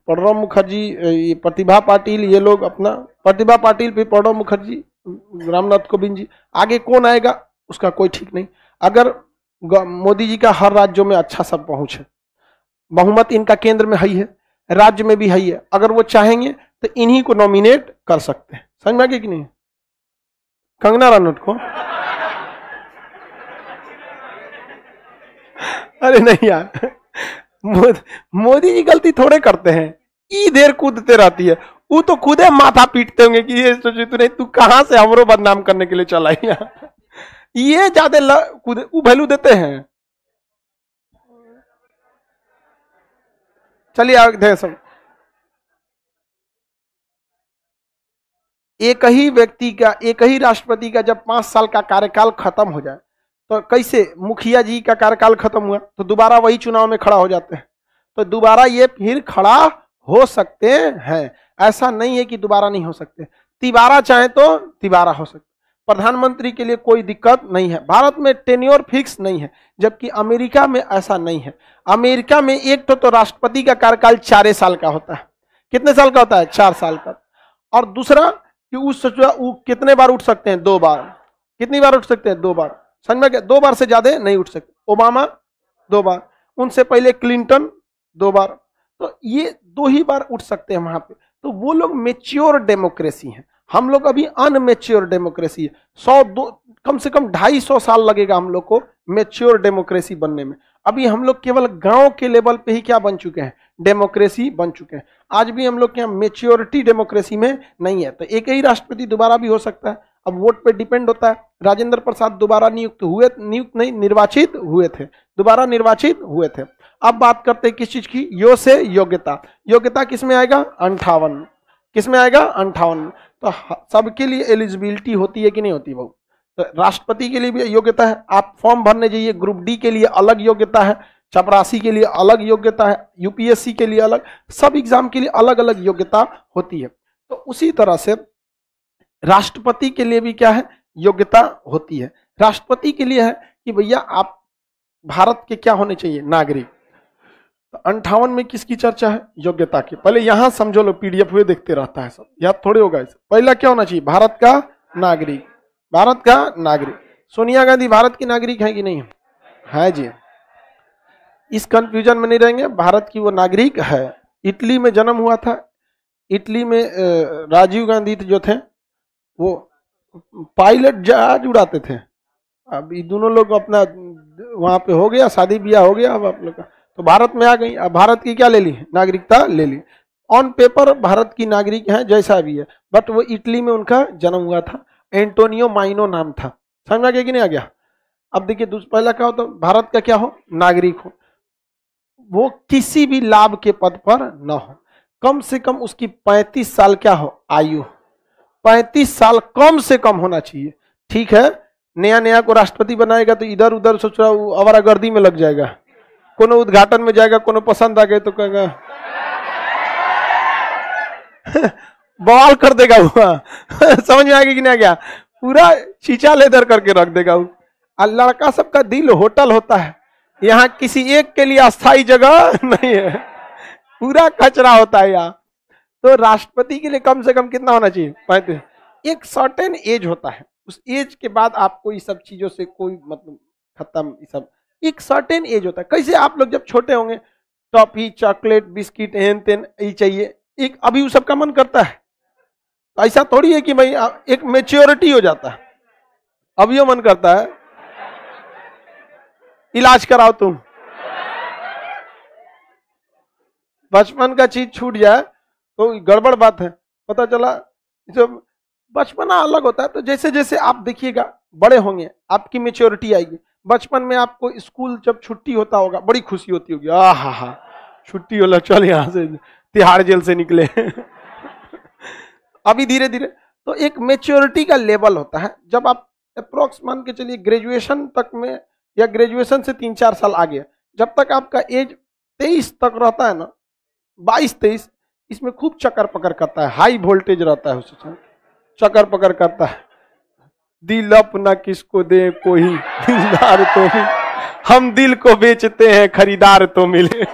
प्रणब मुखर्जी ये प्रतिभा पाटिल ये लोग अपना प्रतिभा पाटिल फिर प्रणब मुखर्जी रामनाथ कोविंद जी आगे कौन आएगा उसका कोई ठीक नहीं अगर मोदी जी का हर राज्यों में अच्छा सब पहुंच है बहुमत इनका केंद्र में है ही है राज्य में भी है है अगर वो चाहेंगे तो इन्हीं को नॉमिनेट कर सकते हैं समझ में आगे कि नहीं कंगना रनौत को [laughs] अरे नहीं यार मोदी जी गलती थोड़े करते हैं ई देर कूदते रहती है वो तो खुद है माथा पीटते होंगे कि ये तू कहां से हमरो बदनाम करने के लिए चला यहाँ ये ज्यादा वैल्यू देते हैं चलिए आगे सब एक ही व्यक्ति का एक ही राष्ट्रपति का जब पांच साल का कार्यकाल खत्म हो जाए तो कैसे मुखिया जी का कार्यकाल खत्म हुआ तो दोबारा वही चुनाव में खड़ा हो जाते हैं तो दोबारा ये फिर खड़ा हो सकते हैं ऐसा नहीं है कि दोबारा नहीं हो सकते तिबारा चाहे तो तिबारा हो सकते प्रधानमंत्री के लिए कोई दिक्कत नहीं है भारत में टेन्योर फिक्स नहीं है जबकि अमेरिका में ऐसा नहीं है अमेरिका में एक तो, तो राष्ट्रपति का कार्यकाल चार साल का होता है कितने साल का होता है चार साल का और दूसरा कि उस कितने बार उठ सकते हैं दो बार कितनी बार उठ सकते हैं दो बार समझ में दो बार से ज़्यादा नहीं उठ सकते ओबामा दो बार उनसे पहले क्लिंटन दो बार तो ये दो ही बार उठ सकते हैं वहां पे तो वो लोग मेच्योर डेमोक्रेसी हैं हम लोग अभी अनमेच्योर डेमोक्रेसी है सौ दो कम से कम ढाई सौ साल लगेगा हम लोग को मेच्योर डेमोक्रेसी बनने में अभी हम लोग केवल गांव के लेवल पे ही क्या बन चुके हैं डेमोक्रेसी बन चुके हैं आज भी हम लोग क्या मेच्योरिटी डेमोक्रेसी में नहीं है तो एक ही राष्ट्रपति दोबारा भी हो सकता है अब वोट पे डिपेंड होता है राजेंद्र प्रसाद दोबारा नियुक्त हुए नियुक्त नहीं निर्वाचित हुए थे दोबारा निर्वाचित हुए थे अब बात करते हैं किस चीज की यो से योग्यता योग्यता किस में आएगा अंठावन किस में आएगा अंठावन तो सबके लिए एलिजिबिलिटी होती है कि नहीं होती बाबू तो राष्ट्रपति के लिए भी योग्यता है आप फॉर्म भरने जाइए ग्रुप डी के लिए अलग योग्यता है चपरासी के लिए अलग योग्यता है यूपीएससी के लिए अलग सब एग्जाम के लिए अलग अलग योग्यता होती है तो उसी तरह से राष्ट्रपति के लिए भी क्या है योग्यता होती है राष्ट्रपति के लिए है कि भैया आप भारत के क्या होने चाहिए नागरिक तो अंठावन में किसकी चर्चा है योग्यता की पहले यहां समझो लो पीडीएफ हुए देखते रहता है सब याद थोड़े होगा इसे पहला क्या होना चाहिए भारत का नागरिक भारत का नागरिक सोनिया गांधी भारत की नागरिक है कि नहीं है जी इस कंफ्यूजन में नहीं रहेंगे भारत की वो नागरिक है इटली में जन्म हुआ था इटली में राजीव गांधी जो थे वो पायलट जहाज उड़ाते थे अब ये दोनों लोग अपना वहाँ पे हो गया शादी ब्याह हो गया अब आप लोग का तो भारत में आ गई अब भारत की क्या ले ली नागरिकता ले ली ऑन पेपर भारत की नागरिक हैं जैसा भी है बट वो इटली में उनका जन्म हुआ था एंटोनियो माइनो नाम था समझ आ गया कि नहीं आ गया अब देखिए पहला क्या हो तो भारत का क्या हो नागरिक हो वो किसी भी लाभ के पद पर न हो कम से कम उसकी 35 साल क्या हो आयु 35 साल कम से कम होना चाहिए ठीक है नया नया को राष्ट्रपति बनाएगा तो इधर उधर सोच रहा हूँ गर्दी में लग जाएगा कोनो उद्घाटन में जाएगा कोनो पसंद आ गए तो कहेगा बवाल कर देगा वो [laughs] समझ में आएगी कि नहीं आ गया पूरा चीचा लेदर करके रख देगा वो और लड़का सबका दिल होटल होता है यहाँ किसी एक के लिए अस्थाई जगह [laughs] नहीं है पूरा कचरा होता है यहाँ तो राष्ट्रपति के लिए कम से कम कितना होना चाहिए एक सर्टेन एज होता है उस एज के बाद आपको ये सब चीज़ों से कोई मतलब खत्म ये सब एक सर्टेन एज होता है कैसे आप लोग जब छोटे होंगे टॉफी चॉकलेट बिस्किट हेन तेन ये चाहिए एक अभी उस सबका मन करता है तो ऐसा थोड़ी है कि भाई एक मेच्योरिटी हो जाता है अब ये मन करता है इलाज कराओ तुम बचपन का चीज छूट जाए तो गड़बड़ बात है पता चला जब बचपना अलग होता है तो जैसे जैसे आप देखिएगा बड़े होंगे आपकी मेच्योरिटी आएगी बचपन में आपको स्कूल जब छुट्टी होता होगा बड़ी खुशी होती होगी आ हा हा छुट्टी होला चल यहाँ से तिहाड़ जेल से निकले अभी धीरे धीरे तो एक मेच्योरिटी का लेवल होता है जब आप अप्रोक्स मान के चलिए ग्रेजुएशन तक में या ग्रेजुएशन से तीन चार साल आगे जब तक आपका एज तेईस तक रहता है ना बाईस तेईस इसमें खूब चक्कर पकड़ करता है हाई वोल्टेज रहता है उस चक्कर पकड़ करता है दिल अपना किसको दे कोई दिलदार तो हम दिल को बेचते हैं खरीदार तो मिले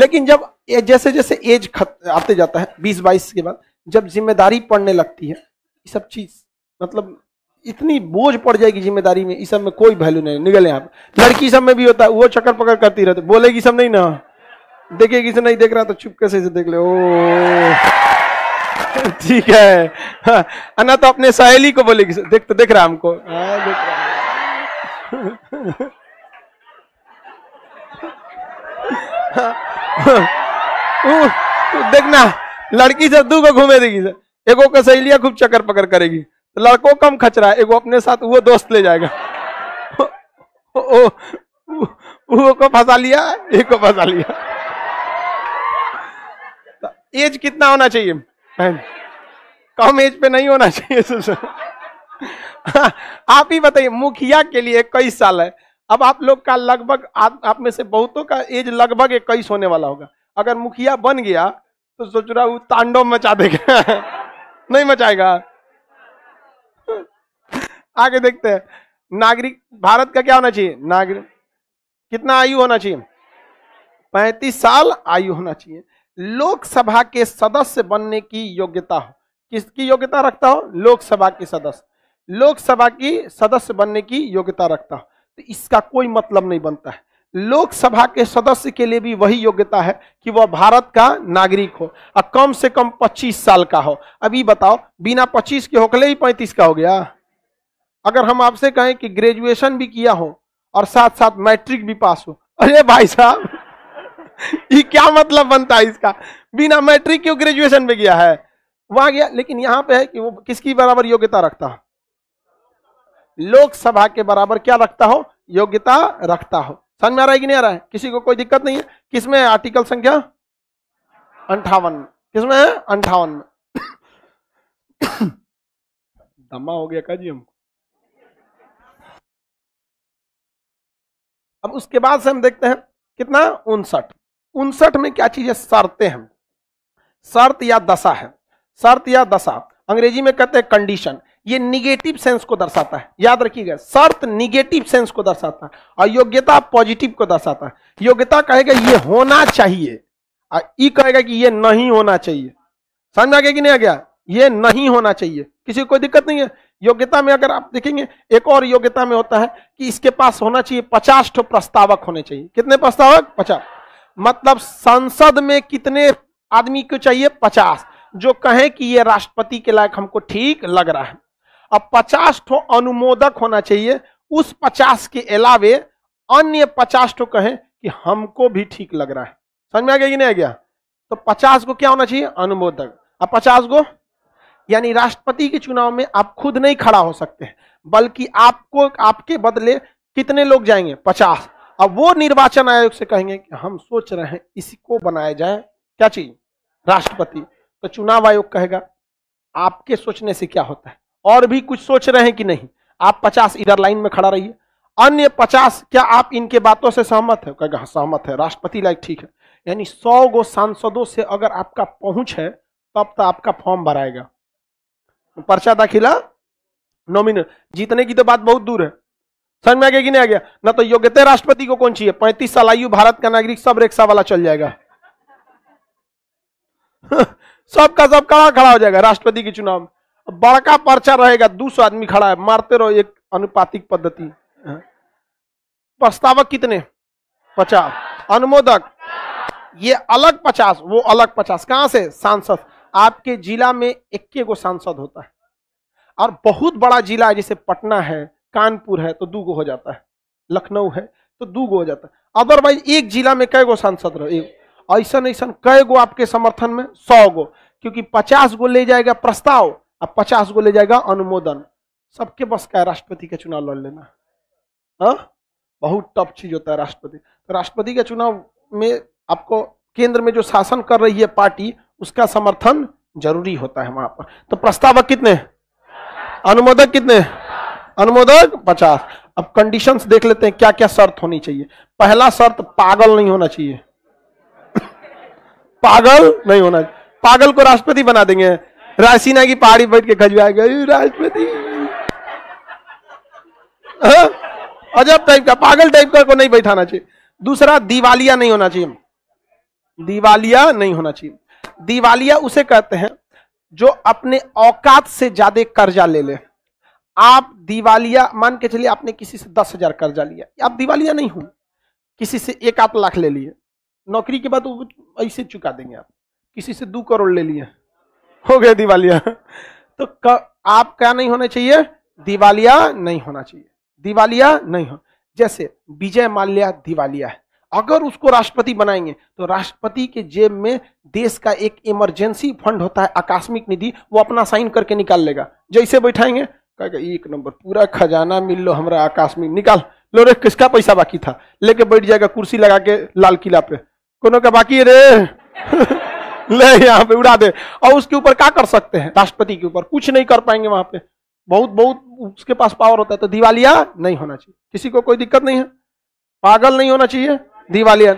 लेकिन जब जैसे जैसे एज खत आते जाता है बीस बाईस के बाद जब जिम्मेदारी पड़ने लगती है ये सब चीज मतलब इतनी बोझ पड़ जाएगी जिम्मेदारी में इस सब में कोई वैल्यू नहीं निकले आप लड़की सब में भी होता है वो चक्कर पकड़ करती रहती बोलेगी सब नहीं ना देखेगी से नहीं देख रहा तो चुपके से देख ले ओ [laughs] ठीक है अन्ना हाँ, तो अपने सहेली को बोलेगी देख तो देख रहा हमको हाँ, देख रहा। हाँ, देखना लड़की से दू को घूमे देगी सर एगो का सहेलिया खूब चक्कर पकड़ करेगी तो लड़को कम खचरा एगो अपने साथ वो दोस्त ले जाएगा ओ, ओ, ओ, वो को फंसा लिया एक को फंसा लिया तो एज कितना होना चाहिए कम एज पे नहीं होना चाहिए सुसु आप ही बताइए मुखिया के लिए इक्कीस साल है अब आप लोग का लगभग आप, आप में से बहुतों का एज लगभग इक्कीस होने वाला होगा अगर मुखिया बन गया तो सोच रहा हूँ तांडव मचा देगा नहीं मचाएगा आगे देखते हैं नागरिक भारत का क्या होना चाहिए नागरिक कितना आयु होना चाहिए पैंतीस साल आयु होना चाहिए लोकसभा के सदस्य बनने की योग्यता हो किसकी योग्यता रखता हो लोकसभा के सदस्य लोकसभा की सदस्य बनने की योग्यता रखता हो तो इसका कोई मतलब नहीं बनता है लोकसभा के सदस्य के लिए भी वही योग्यता है कि वह भारत का नागरिक हो और कम से कम 25 साल का हो अभी बताओ बिना 25 के होकले ही 35 का हो गया अगर हम आपसे कहें कि ग्रेजुएशन भी किया हो और साथ साथ मैट्रिक भी पास हो अरे भाई साहब [laughs] ये क्या मतलब बनता है इसका बिना मैट्रिक क्यों ग्रेजुएशन में गया है वहां गया लेकिन यहां पे है कि वो किसकी बराबर योग्यता रखता लोकसभा के बराबर क्या रखता हो योग्यता रखता हो समझ में आ रहा है कि नहीं आ रहा है किसी को कोई दिक्कत नहीं है किसमें आर्टिकल संख्या अंठावन किसमें है अंठावन में दमा [coughs] हो गया का जी हमको अब उसके बाद से हम देखते हैं कितना उनसठ उनसठ में क्या चीज है शर्तें हैं शर्त या दशा है शर्त या दशा अंग्रेजी में कहते हैं कंडीशन ये निगेटिव सेंस को दर्शाता है याद रखिएगा शर्त निगेटिव सेंस को दर्शाता है और योग्यता पॉजिटिव को दर्शाता है योग्यता कहेगा ये होना चाहिए और ई कहेगा कि ये नहीं होना चाहिए समझ आ गया कि नहीं आ गया ये नहीं होना चाहिए किसी कोई दिक्कत नहीं है योग्यता में अगर आप देखेंगे एक और योग्यता में होता है कि इसके पास होना चाहिए पचास ठो प्रस्तावक होने चाहिए कितने प्रस्तावक पचास मतलब संसद में कितने आदमी को चाहिए पचास जो कहें कि ये राष्ट्रपति के लायक हमको ठीक लग रहा है अब पचास ठो अनुमोदक होना चाहिए उस पचास के अलावे अन्य पचास ठो कहें कि हमको भी ठीक लग रहा है समझ में आ गया कि नहीं आ गया तो पचास को क्या होना चाहिए अनुमोदक अब पचास को यानी राष्ट्रपति के चुनाव में आप खुद नहीं खड़ा हो सकते बल्कि आपको आपके बदले कितने लोग जाएंगे पचास अब वो निर्वाचन आयोग से कहेंगे कि हम सोच रहे हैं इसी को बनाया जाए क्या चीज राष्ट्रपति तो चुनाव आयोग कहेगा आपके सोचने से क्या होता है और भी कुछ सोच रहे हैं कि नहीं आप पचास इधर लाइन में खड़ा रहिए अन्य पचास क्या आप इनके बातों से सहमत है कहेगा हाँ, सहमत है राष्ट्रपति लाइक ठीक है यानी सौ गो सांसदों से अगर आपका पहुंच है तब तो आपका फॉर्म भराएगा पर्चा दाखिला नॉमिनल जीतने की तो बात बहुत दूर है समझ में आ गया कि नहीं आ गया ना तो योग्यता राष्ट्रपति को कौन चाहिए पैंतीस साल आयु भारत का नागरिक सब रिक्शा वाला चल जाएगा [laughs] सबका सब कड़ा खड़ा हो जाएगा राष्ट्रपति के चुनाव में बड़का पर्चा रहेगा दो सौ आदमी खड़ा है मारते रहो एक अनुपातिक पद्धति प्रस्तावक कितने पचास अनुमोदक ये अलग पचास वो अलग पचास कहां से सांसद आपके जिला में एक गो सांसद होता है और बहुत बड़ा जिला है जैसे पटना है कानपुर है तो दू गो हो जाता है लखनऊ है तो दू गो हो जाता है अदरवाइज एक जिला में कै गो सांसद रहे ऐसा ऐसा कै गो आपके समर्थन में सौ गो क्योंकि पचास गो ले जाएगा प्रस्ताव और पचास गो ले जाएगा अनुमोदन सबके बस का है राष्ट्रपति का चुनाव लड़ लेना हाँ बहुत टफ चीज होता है राष्ट्रपति तो राष्ट्रपति के चुनाव में आपको केंद्र में जो शासन कर रही है पार्टी उसका समर्थन जरूरी होता है वहां पर तो प्रस्तावक कितने अनुमोदक कितने अनुमोदक पचास अब कंडीशन देख लेते हैं क्या क्या शर्त होनी चाहिए पहला शर्त पागल नहीं होना चाहिए पागल नहीं होना पागल को राष्ट्रपति बना देंगे रायसीना की पहाड़ी बैठ के खजवाएगा राष्ट्रपति हाँ? अजब टाइप का पागल टाइप का को नहीं बैठाना चाहिए दूसरा दिवालिया नहीं होना चाहिए दिवालिया नहीं होना चाहिए दिवालिया उसे कहते हैं जो अपने औकात से ज्यादा कर्जा ले ले आप दिवालिया मान के चलिए आपने किसी से दस हजार कर्जा लिया आप दिवालिया नहीं हुए किसी से एक आध लाख ले लिए नौकरी के बाद वो ऐसे चुका देंगे आप किसी से दो करोड़ ले लिए हो गए दिवालिया तो कर, आप क्या नहीं होना चाहिए दिवालिया नहीं होना चाहिए दिवालिया नहीं हो जैसे विजय माल्या दिवालिया है अगर उसको राष्ट्रपति बनाएंगे तो राष्ट्रपति के जेब में देश का एक इमरजेंसी फंड होता है आकस्मिक निधि वो अपना साइन करके निकाल लेगा जैसे बैठाएंगे कह एक नंबर पूरा खजाना मिल लो हमारा आकाश में निकाल लो रे किसका पैसा बाकी था लेके बैठ जाएगा कुर्सी लगा के लाल किला पे कोनो का बाकी है रे [laughs] ले यहाँ पे उड़ा दे और उसके ऊपर क्या कर सकते हैं राष्ट्रपति के ऊपर कुछ नहीं कर पाएंगे वहां पे बहुत बहुत उसके पास पावर होता है तो दिवालिया नहीं होना चाहिए किसी को कोई दिक्कत नहीं है पागल नहीं होना चाहिए दिवालिया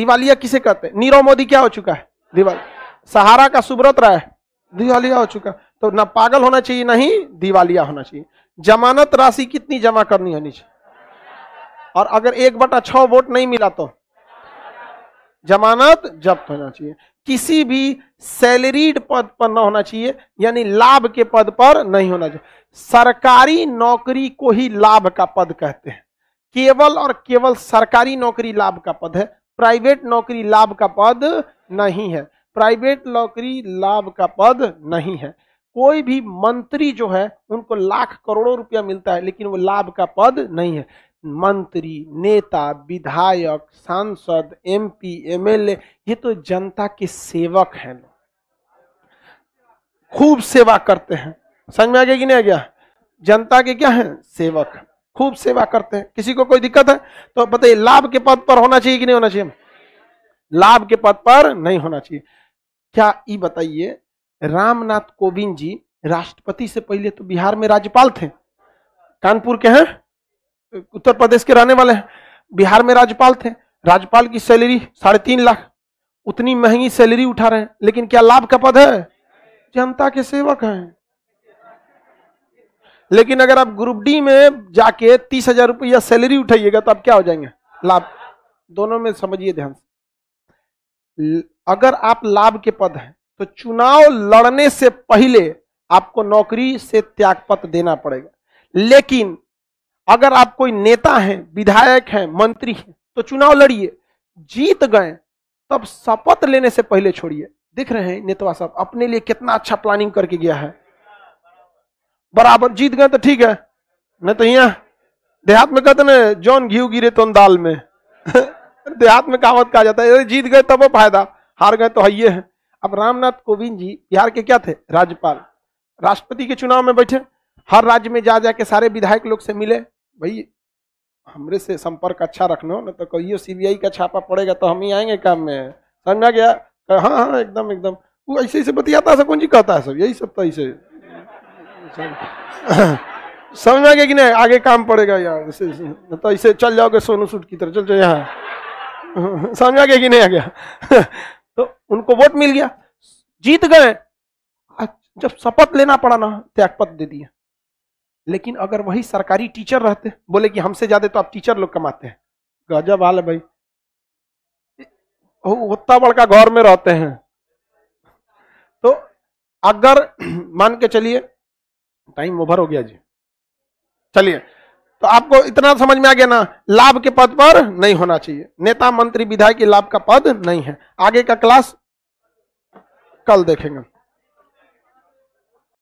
दिवालिया किसे कहते हैं नीरव मोदी क्या हो चुका है दिवाली सहारा का सुब्रत राय दिवालिया हो चुका है तो ना पागल होना चाहिए ना ही दिवालिया होना चाहिए जमानत राशि कितनी जमा करनी होनी चाहिए और अगर एक बटा छ वोट नहीं मिला तो जमानत जब्त होना चाहिए किसी भी सैलरीड पद पर ना होना चाहिए यानी लाभ के पद पर नहीं होना चाहिए सरकारी नौकरी को ही लाभ का पद कहते हैं केवल और केवल सरकारी नौकरी लाभ का पद है प्राइवेट नौकरी लाभ का पद नहीं है प्राइवेट नौकरी लाभ का पद नहीं है कोई भी मंत्री जो है उनको लाख करोड़ों रुपया मिलता है लेकिन वो लाभ का पद नहीं है मंत्री नेता विधायक सांसद एमपी एमएलए ये तो जनता के सेवक हैं खूब सेवा करते हैं समझ में आ गया कि नहीं आ गया जनता के क्या हैं सेवक खूब सेवा करते हैं किसी को कोई दिक्कत है तो बताइए लाभ के पद पर होना चाहिए कि नहीं होना चाहिए लाभ के पद पर नहीं होना चाहिए क्या ये बताइए रामनाथ कोविंद जी राष्ट्रपति से पहले तो बिहार में राज्यपाल थे कानपुर के हैं उत्तर प्रदेश के रहने वाले हैं बिहार में राज्यपाल थे राज्यपाल की सैलरी साढ़े तीन लाख उतनी महंगी सैलरी उठा रहे हैं लेकिन क्या लाभ का पद है जनता के सेवक हैं लेकिन अगर आप ग्रुप डी में जाके तीस हजार रुपया सैलरी उठाइएगा तो आप क्या हो जाएंगे लाभ दोनों में समझिए ध्यान से अगर आप लाभ के पद हैं तो चुनाव लड़ने से पहले आपको नौकरी से त्यागपत्र देना पड़ेगा लेकिन अगर आप कोई नेता हैं विधायक हैं मंत्री हैं तो चुनाव लड़िए जीत गए तब शपथ लेने से पहले छोड़िए दिख रहे हैं नेतवा साहब अपने लिए कितना अच्छा प्लानिंग करके गया है बराबर जीत गए तो ठीक है नहीं तो यहाँ देहात में कहते ना जौन घी गिरे तो दाल में [laughs] देहात में कहावत कहा जाता है जीत गए तब फायदा हार गए तो हाइये है अब रामनाथ कोविंद जी बिहार के क्या थे राज्यपाल राष्ट्रपति के चुनाव में बैठे हर राज्य में जा जाके सारे विधायक लोग से मिले भाई हमरे से संपर्क अच्छा रखना हो ना तो कहियो सीबीआई का छापा पड़ेगा तो हम ही आएंगे काम में समझ गया हाँ हाँ एकदम एकदम वो ऐसे ऐसे बतियाता है सब कौन जी कहता है सब यही सब तो ऐसे समझ गया कि नहीं आगे काम पड़ेगा यहाँ ऐसे तो ऐसे चल जाओगे सोनू सूट की तरह चल जाओ यहाँ समझ गया कि नहीं आ गया तो उनको वोट मिल गया जीत गए जब शपथ लेना पड़ा ना त्याग पत्र दे दिया लेकिन अगर वही सरकारी टीचर रहते बोले कि हमसे ज्यादा तो आप टीचर लोग कमाते हैं गजब हाल भाई होता बड़का गौर में रहते हैं तो अगर [clears throat] मान के चलिए टाइम ओवर हो गया जी चलिए तो आपको इतना समझ में आ गया ना लाभ के पद पर नहीं होना चाहिए नेता मंत्री विधायक लाभ का पद नहीं है आगे का क्लास कल देखेंगे